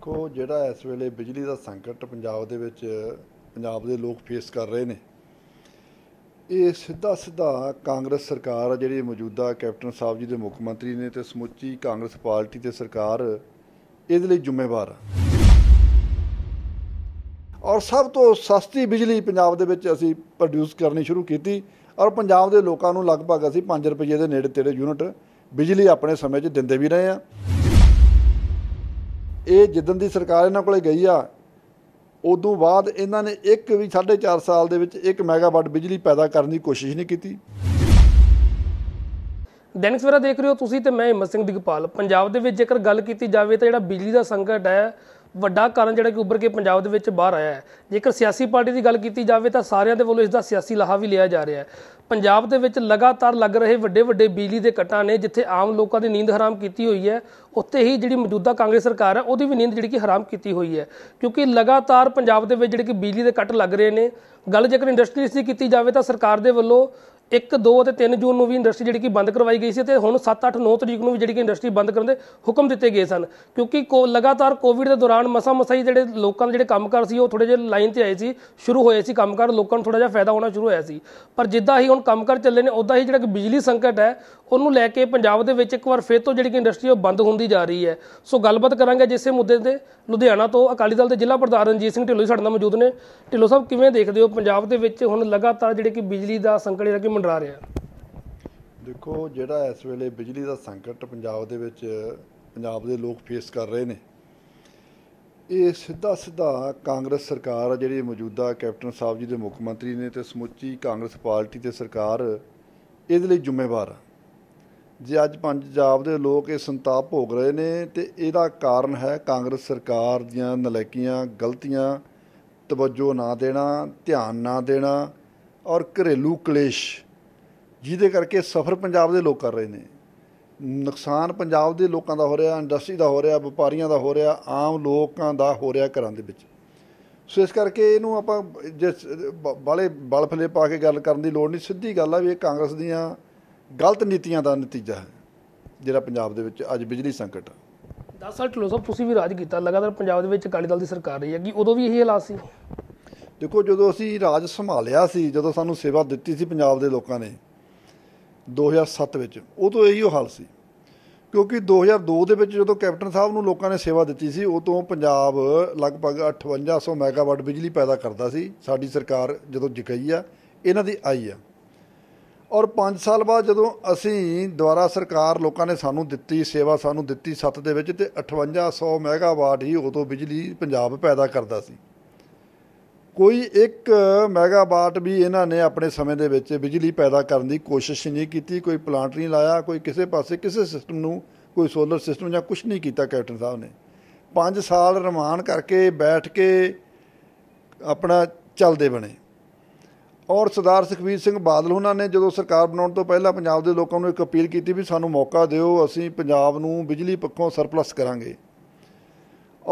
ਕੋ ਜਿਹੜਾ ਇਸ ਵੇਲੇ ਬਿਜਲੀ ਦਾ ਸੰਕਟ ਪੰਜਾਬ ਦੇ ਵਿੱਚ ਪੰਜਾਬ ਦੇ ਲੋਕ ਫੇਸ ਕਰ ਰਹੇ ਨੇ ਇਹ ਸਿੱਧਾ ਸਿੱਧਾ ਕਾਂਗਰਸ ਸਰਕਾਰ ਆ ਜਿਹੜੀ ਮੌਜੂਦਾ ਕੈਪਟਨ ਸਾਹਿਬ ਜੀ ਦੇ ਮੁੱਖ ਮੰਤਰੀ ਨੇ ਤੇ ਸਮੁੱਚੀ ਕਾਂਗਰਸ ਪਾਰਟੀ ਤੇ ਸਰਕਾਰ ਇਹਦੇ ਲਈ ਜ਼ਿੰਮੇਵਾਰ ਆ ਔਰ ਸਭ ਤੋਂ ਸਸਤੀ ਬਿਜਲੀ ਪੰਜਾਬ ਦੇ ਵਿੱਚ ਅਸੀਂ ਪ੍ਰੋਡਿਊਸ ਕਰਨੀ ਸ਼ੁਰੂ ਕੀਤੀ ਔਰ ਪੰਜਾਬ ਦੇ ਲੋਕਾਂ ਨੂੰ ਲਗਭਗ ਅਸੀਂ 5 ਰੁਪਏ ਦੇ ਨੇੜੇ ਤੇੜੇ ਯੂਨਿਟ ਬਿਜਲੀ ਆਪਣੇ ਸਮੇਂ 'ਚ ਦਿੰਦੇ ਵੀ ਰਹੇ ਆ ਇਹ ਜਿੱਦਨ ਦੀ ਸਰਕਾਰ ਇਹਨਾਂ ਕੋਲੇ ਗਈ ਆ ਉਦੋਂ ਬਾਅਦ ਇਹਨਾਂ ਨੇ ਇੱਕ ਵੀ 4.5 ਸਾਲ ਦੇ ਵਿੱਚ 1 ਮੈਗਾਵਾਟ ਬਿਜਲੀ ਪੈਦਾ ਕਰਨ ਦੀ ਕੋਸ਼ਿਸ਼ ਨਹੀਂ ਕੀਤੀ ਦੈਨਿਕ ਸਵੇਰਾ ਦੇਖ ਰਹੇ ਹੋ ਤੁਸੀਂ ਤੇ ਮੈਂ ਹਿੰਮਤ ਸਿੰਘ ਦਿਗਪਾਲ ਪੰਜਾਬ ਦੇ ਵਿੱਚ ਜੇਕਰ ਗੱਲ ਕੀਤੀ ਜਾਵੇ ਤਾਂ ਜਿਹੜਾ ਬਿਜਲੀ ਦਾ ਸੰਕਟ ਹੈ ਵੱਡਾ ਕਾਰਨ ਜਿਹੜਾ ਕਿ ਉੱਭਰ ਕੇ ਪੰਜਾਬ ਦੇ ਵਿੱਚ ਬਾਹਰ ਆਇਆ ਹੈ ਜੇਕਰ ਸਿਆਸੀ ਪਾਰਟੀ ਦੀ ਗੱਲ ਕੀਤੀ ਜਾਵੇ ਤਾਂ ਸਾਰਿਆਂ ਦੇ ਵੱਲੋਂ ਇਸ ਦਾ ਸਿਆਸੀ ਲਾਹਾ ਵੀ ਲਿਆ ਜਾ ਰਿਹਾ ਹੈ ਪੰਜਾਬ ਦੇ ਵਿੱਚ ਲਗਾਤਾਰ ਲੱਗ ਰਹੇ ਵੱਡੇ ਵੱਡੇ ਬਿਜਲੀ ਦੇ ਕੱਟਾਂ ਨੇ ਜਿੱਥੇ ਆਮ ਲੋਕਾਂ ਦੀ ਨੀਂਦ ਹਰਾਮ ਕੀਤੀ ਹੋਈ ਹੈ ਉੱਥੇ ਹੀ ਜਿਹੜੀ ਮੌਜੂਦਾ ਕਾਂਗਰਸ ਸਰਕਾਰ ਹੈ ਉਹਦੀ ਵੀ ਨੀਂਦ ਜਿਹੜੀ ਕਿ ਹਰਾਮ ਕੀਤੀ ਹੋਈ ਹੈ ਕਿਉਂਕਿ ਲਗਾਤਾਰ ਪੰਜਾਬ ਦੇ ਵਿੱਚ ਜਿਹੜੇ ਕਿ ਬਿਜਲੀ ਦੇ ਕੱਟ ਲੱਗ ਰਹੇ ਨੇ ਗੱਲ ਜੇਕਰ ਇੰਡਸਟਰੀਜ਼ ਦੀ ਕੀਤੀ ਜਾਵੇ ਤਾਂ ਸਰਕਾਰ ਦੇ ਵੱਲੋਂ 1 2 ਤੇ 3 ਜੂਨ ਨੂੰ ਵੀ ਇੰਡਸਟਰੀ ਜਿਹੜੀ ਕਿ ਬੰਦ ਕਰਵਾਈ ਗਈ ਸੀ ਤੇ ਹੁਣ 7 8 9 ਤਰੀਕ ਨੂੰ ਵੀ ਜਿਹੜੀ ਕਿ ਇੰਡਸਟਰੀ ਬੰਦ ਕਰਨ ਦੇ ਹੁਕਮ ਦਿੱਤੇ ਗਏ ਸਨ ਕਿਉਂਕਿ ਕੋ ਲਗਾਤਾਰ ਕੋਵਿਡ ਦੇ ਦੌਰਾਨ ਮਸਾ ਮਸਾਈ ਜਿਹੜੇ ਲੋਕਾਂ ਦੇ ਜਿਹੜੇ ਕੰਮਕਾਰ ਸੀ ਉਹ ਥੋੜੇ ਜਿਹੇ ਲਾਈਨ ਤੇ ਆਏ ਸੀ ਸ਼ੁਰੂ ਹੋਏ ਸੀ ਕੰਮਕਾਰ ਲੋਕਾਂ ਨੂੰ ਥੋੜਾ ਜਿਹਾ ਫਾਇਦਾ ਹੋਣਾ ਸ਼ੁਰੂ ਹੋਇਆ ਸੀ ਪਰ ਜਿੱਦਾਂ ਹੀ ਹੁਣ ਕੰਮਕਾਰ ਚੱਲੇ ਨੇ ਉਦਾਂ ਹੀ ਜਿਹੜਾ ਕਿ ਬਿਜਲੀ ਸੰਕਟ ਹੈ ਉਹਨੂੰ ਲੈ ਕੇ ਪੰਜਾਬ ਦੇ ਵਿੱਚ ਇੱਕ ਵਾਰ ਫੇਰ ਤੋਂ ਜਿਹੜੀ ਕਿ ਇੰਡਸਟਰੀ ਉਹ ਬੰਦ ਹੁੰਦੀ ਜਾ ਰਹੀ ਹੈ ਸੋ ਗੱਲਬਾਤ ਕਰਾਂਗੇ ਜਿਸੇ ਮੁੱਦੇ ਤੇ ਲੁਧਿਆਣਾ ਤੋਂ ਅਕਾਲੀ ਦਲ ਦੇ ਜ਼ਿਲ੍ਹਾ ਪ੍ਰਧਾਨ ਰਣਜੀਤ ਸਿੰਘ ਢਿੱਲੋਂ ਸਾਡੇ ਨਾਲ ਮੌਜੂਦ ਨੇ ਢਿੱਲੋਂ ਸਾਹਿਬ ਕਿਵੇਂ ਦੇਖਦੇ ਹੋ ਪੰਜਾਬ ਦੇ ਵਿੱਚ ਹੁਣ ਲਗਾਤਾਰ ਜਿਹੜੇ ਕਿ ਬਿਜਲੀ ਦਾ ਸੰਕਟ ਜਿਹੜਾ ਕਿ ਮੰਡਰਾ ਰਿਹਾ ਦੇਖੋ ਜਿਹੜਾ ਇਸ ਵੇਲੇ ਬਿਜਲੀ ਦਾ ਸੰਕਟ ਪੰਜਾਬ ਦੇ ਵਿੱਚ ਪੰਜਾਬ ਦੇ ਲੋਕ ਫੇਸ ਕਰ ਰਹੇ ਨੇ ਇਹ ਸਿੱਧਾ ਸਿੱਧਾ ਕਾਂਗਰਸ ਸਰਕਾਰ ਆ ਜਿਹੜੀ ਮੌਜੂਦਾ ਕੈਪਟਨ ਸਾਹਿਬ ਜੀ ਦੇ ਮੁੱਖ ਮੰਤਰੀ ਨੇ ਤੇ ਸਮੁੱਚੀ ਕਾਂਗਰਸ ਪਾਰਟੀ ਤੇ ਸਰਕਾਰ ਇਹਦੇ ਲਈ ਜ਼ਿੰਮੇਵਾਰ ਆ ਜੇ ਅੱਜ ਪੰਜਾਬ ਦੇ ਲੋਕ ਇਹ ਸੰਤਾਪ ਭੋਗ ਰਹੇ ਨੇ ਤੇ ਇਹਦਾ ਕਾਰਨ ਹੈ ਕਾਂਗਰਸ ਸਰਕਾਰ ਦੀਆਂ ਨਲਾਇਕੀਆਂ ਗਲਤੀਆਂ ਤਵੱਜੋ ਨਾ ਦੇਣਾ ਧਿਆਨ ਨਾ ਦੇਣਾ ਔਰ ਘਰੇਲੂ ਕਲੇਸ਼ ਜਿਹਦੇ ਕਰਕੇ ਸਫਰ ਪੰਜਾਬ ਦੇ ਲੋਕ ਕਰ ਰਹੇ ਨੇ ਨੁਕਸਾਨ ਪੰਜਾਬ ਦੇ ਲੋਕਾਂ ਦਾ ਹੋ ਰਿਹਾ ਇੰਡਸਟਰੀ ਦਾ ਹੋ ਰਿਹਾ ਵਪਾਰੀਆਂ ਦਾ ਹੋ ਰਿਹਾ ਆਮ ਲੋਕਾਂ ਦਾ ਹੋ ਰਿਹਾ ਘਰਾਂ ਦੇ ਵਿੱਚ ਸੋ ਇਸ ਕਰਕੇ ਇਹਨੂੰ ਆਪਾਂ ਜਿਸ ਬਾਲੇ ਬਲ ਫਲੇ ਪਾ ਕੇ ਗੱਲ ਕਰਨ ਦੀ ਲੋੜ ਨਹੀਂ ਸਿੱਧੀ ਗੱਲ ਆ ਵੀ ਇਹ ਕਾਂਗਰਸ ਦੀਆਂ ਗਲਤ ਨੀਤੀਆਂ ਦਾ ਨਤੀਜਾ ਹੈ ਜਿਹੜਾ ਪੰਜਾਬ ਦੇ ਵਿੱਚ ਅੱਜ ਬਿਜਲੀ ਸੰਕਟ 10 ਸਾਲ ਢਿੱਲੋਂ ਸਾਹਿਬ ਤੁਸੀਂ ਵੀ ਰਾਜ ਕੀਤਾ ਲਗਾਤਾਰ ਪੰਜਾਬ ਦੇ ਵਿੱਚ ਅਕਾਲੀ ਦਲ ਦੀ ਸਰਕਾਰ ਰਹੀ ਹੈ ਕਿ ਉਦੋਂ ਵੀ ਇਹੀ ਹਾਲਾਤ ਸੀ ਦੇਖੋ ਜਦੋਂ ਅਸੀਂ ਰਾਜ ਸੰਭਾਲਿਆ ਸੀ ਜਦੋਂ ਸਾਨੂੰ ਸੇਵਾ ਦਿੱਤੀ ਸੀ ਪੰਜਾਬ ਦੇ ਲੋਕਾਂ ਨੇ 2007 ਵਿੱਚ ਉਦੋਂ ਇਹੀ ਹਾਲ ਸੀ ਕਿਉਂਕਿ 2002 ਦੇ ਵਿੱਚ ਜਦੋਂ ਕੈਪਟਨ ਸਾਹਿਬ ਨੂੰ ਲੋਕਾਂ ਨੇ ਸੇਵਾ ਦਿੱਤੀ ਸੀ ਉਹ ਤੋਂ ਪੰਜਾਬ ਲਗਭਗ 5800 ਮੈਗਾਵਾਟ ਬਿਜਲੀ ਪੈਦਾ ਕਰਦਾ ਸੀ ਸਾਡੀ ਸਰਕਾਰ ਜਦੋਂ ਜਿਕਈ ਆ ਇਹਨਾਂ ਦੀ ਆਈ ਆ ਔਰ 5 ਸਾਲ ਬਾਅਦ ਜਦੋਂ ਅਸੀਂ ਦੁਆਰਾ ਸਰਕਾਰ ਲੋਕਾਂ ਨੇ ਸਾਨੂੰ ਦਿੱਤੀ ਸੇਵਾ ਸਾਨੂੰ ਦਿੱਤੀ 7 ਦੇ ਵਿੱਚ ਤੇ 5800 ਮੈਗਾਵਾਟ ਹੀ ਉਦੋਂ ਬਿਜਲੀ ਪੰਜਾਬ ਪੈਦਾ ਕਰਦਾ ਸੀ ਕੋਈ 1 ਮੈਗਾਵਾਟ ਵੀ ਇਹਨਾਂ ਨੇ ਆਪਣੇ ਸਮੇਂ ਦੇ ਵਿੱਚ ਬਿਜਲੀ ਪੈਦਾ ਕਰਨ ਦੀ ਕੋਸ਼ਿਸ਼ ਨਹੀਂ ਕੀਤੀ ਕੋਈ ਪਲਾਂਟ ਨਹੀਂ ਲਾਇਆ ਕੋਈ ਕਿਸੇ ਪਾਸੇ ਕਿਸੇ ਸਿਸਟਮ ਨੂੰ ਕੋਈ ਸੋਲਰ ਸਿਸਟਮ ਜਾਂ ਕੁਝ ਨਹੀਂ ਕੀਤਾ ਕੈਪਟਨ ਸਾਹਿਬ ਨੇ 5 ਸਾਲ ਰਮਾਨ ਕਰਕੇ ਬੈਠ ਕੇ ਆਪਣਾ ਚੱਲਦੇ ਬਣੇ ਔਰ ਸਰਦਾਰ ਸੁਖਵੀਰ ਸਿੰਘ ਬਾਦਲ ਉਹਨਾਂ ਨੇ ਜਦੋਂ ਸਰਕਾਰ ਬਣਾਉਣ ਤੋਂ ਪਹਿਲਾਂ ਪੰਜਾਬ ਦੇ ਲੋਕਾਂ ਨੂੰ ਇੱਕ ਅਪੀਲ ਕੀਤੀ ਵੀ ਸਾਨੂੰ ਮੌਕਾ ਦਿਓ ਅਸੀਂ ਪੰਜਾਬ ਨੂੰ ਬਿਜਲੀ ਪੱਖੋਂ ਸਰਪਲਸ ਕਰਾਂਗੇ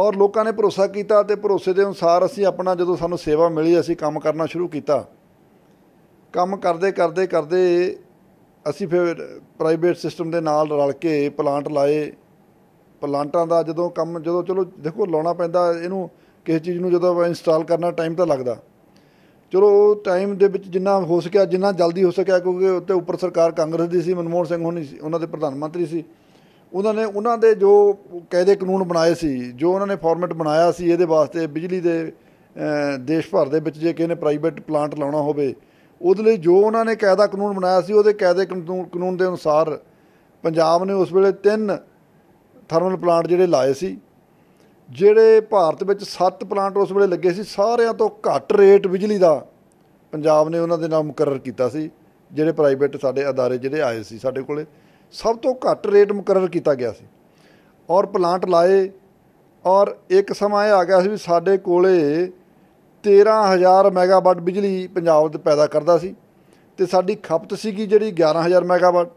ਔਰ ਲੋਕਾਂ ਨੇ ਭਰੋਸਾ ਕੀਤਾ ਤੇ ਭਰੋਸੇ ਦੇ ਅਨੁਸਾਰ ਅਸੀਂ ਆਪਣਾ ਜਦੋਂ ਸਾਨੂੰ ਸੇਵਾ ਮਿਲੀ ਅਸੀਂ ਕੰਮ ਕਰਨਾ ਸ਼ੁਰੂ ਕੀਤਾ ਕੰਮ ਕਰਦੇ ਕਰਦੇ ਕਰਦੇ ਅਸੀਂ ਫਿਰ ਪ੍ਰਾਈਵੇਟ ਸਿਸਟਮ ਦੇ ਨਾਲ ਰਲ ਕੇ ਪਲਾਂਟ ਲਾਏ ਪਲਾਂਟਾਂ ਦਾ ਜਦੋਂ ਕੰਮ ਜਦੋਂ ਚਲੋ ਦੇਖੋ ਲਾਉਣਾ ਪੈਂਦਾ ਇਹਨੂੰ ਕਿਸੇ ਚੀਜ਼ ਨੂੰ ਜਦੋਂ ਇੰਸਟਾਲ ਕਰਨਾ ਟਾਈਮ ਤਾਂ ਲੱਗਦਾ ਚਲੋ ਉਹ ਟਾਈਮ ਦੇ ਵਿੱਚ ਜਿੰਨਾ ਹੋ ਸਕਿਆ ਜਿੰਨਾ ਜਲਦੀ ਹੋ ਸਕਿਆ ਕਿਉਂਕਿ ਉੱਤੇ ਉੱਪਰ ਸਰਕਾਰ ਕਾਂਗਰਸ ਦੀ ਸੀ ਮਨਮੋਹਨ ਸਿੰਘ ਹੋਣੀ ਸੀ ਉਹਨਾਂ ਦੇ ਪ੍ਰਧਾਨ ਮੰਤਰੀ ਸੀ ਉਹਨਾਂ ਨੇ ਉਹਨਾਂ ਦੇ ਜੋ ਕਾਇਦੇ ਕਾਨੂੰਨ ਬਣਾਏ ਸੀ ਜੋ ਉਹਨਾਂ ਨੇ ਫਾਰਮੈਟ ਬਣਾਇਆ ਸੀ ਇਹਦੇ ਵਾਸਤੇ ਬਿਜਲੀ ਦੇ ਦੇਸ਼ ਭਰ ਦੇ ਵਿੱਚ ਜੇ ਕਿਸੇ ਨੇ ਪ੍ਰਾਈਵੇਟ ਪਲਾਂਟ ਲਾਉਣਾ ਹੋਵੇ ਉਹਦੇ ਲਈ ਜੋ ਉਹਨਾਂ ਨੇ ਕਾਇਦਾ ਕਾਨੂੰਨ ਬਣਾਇਆ ਸੀ ਉਹਦੇ ਕਾਇਦੇ ਕਾਨੂੰਨ ਦੇ ਅਨੁਸਾਰ ਪੰਜਾਬ ਨੇ ਉਸ ਵੇਲੇ ਤਿੰਨ ਥਰਮਲ ਪਲਾਂਟ ਜਿਹੜੇ ਲਾਏ ਸੀ ਜਿਹੜੇ ਭਾਰਤ ਵਿੱਚ 7 ਪਲਾਂਟ ਉਸ ਵੇਲੇ ਲੱਗੇ ਸੀ ਸਾਰਿਆਂ ਤੋਂ ਘੱਟ ਰੇਟ ਬਿਜਲੀ ਦਾ ਪੰਜਾਬ ਨੇ ਉਹਨਾਂ ਦੇ ਨਾਲ ਮੁਕਰਰ ਕੀਤਾ ਸੀ ਜਿਹੜੇ ਪ੍ਰਾਈਵੇਟ ਸਾਡੇ ਅਦਾਰੇ ਜਿਹੜੇ ਆਏ ਸੀ ਸਾਡੇ ਕੋਲੇ ਸਭ ਤੋਂ ਘੱਟ ਰੇਟ ਮੁਕਰਰ ਕੀਤਾ ਗਿਆ ਸੀ ਔਰ ਪਲਾਂਟ ਲਾਏ ਔਰ ਇੱਕ ਸਮਾਂ ਇਹ ਆ ਗਿਆ ਸੀ ਵੀ ਸਾਡੇ ਕੋਲੇ 13000 ਮੈਗਾਵਾਟ ਬਿਜਲੀ ਪੰਜਾਬ ਦੇ ਪੈਦਾ ਕਰਦਾ ਸੀ ਤੇ ਸਾਡੀ ਖਪਤ ਸੀਗੀ ਜਿਹੜੀ 11000 ਮੈਗਾਵਾਟ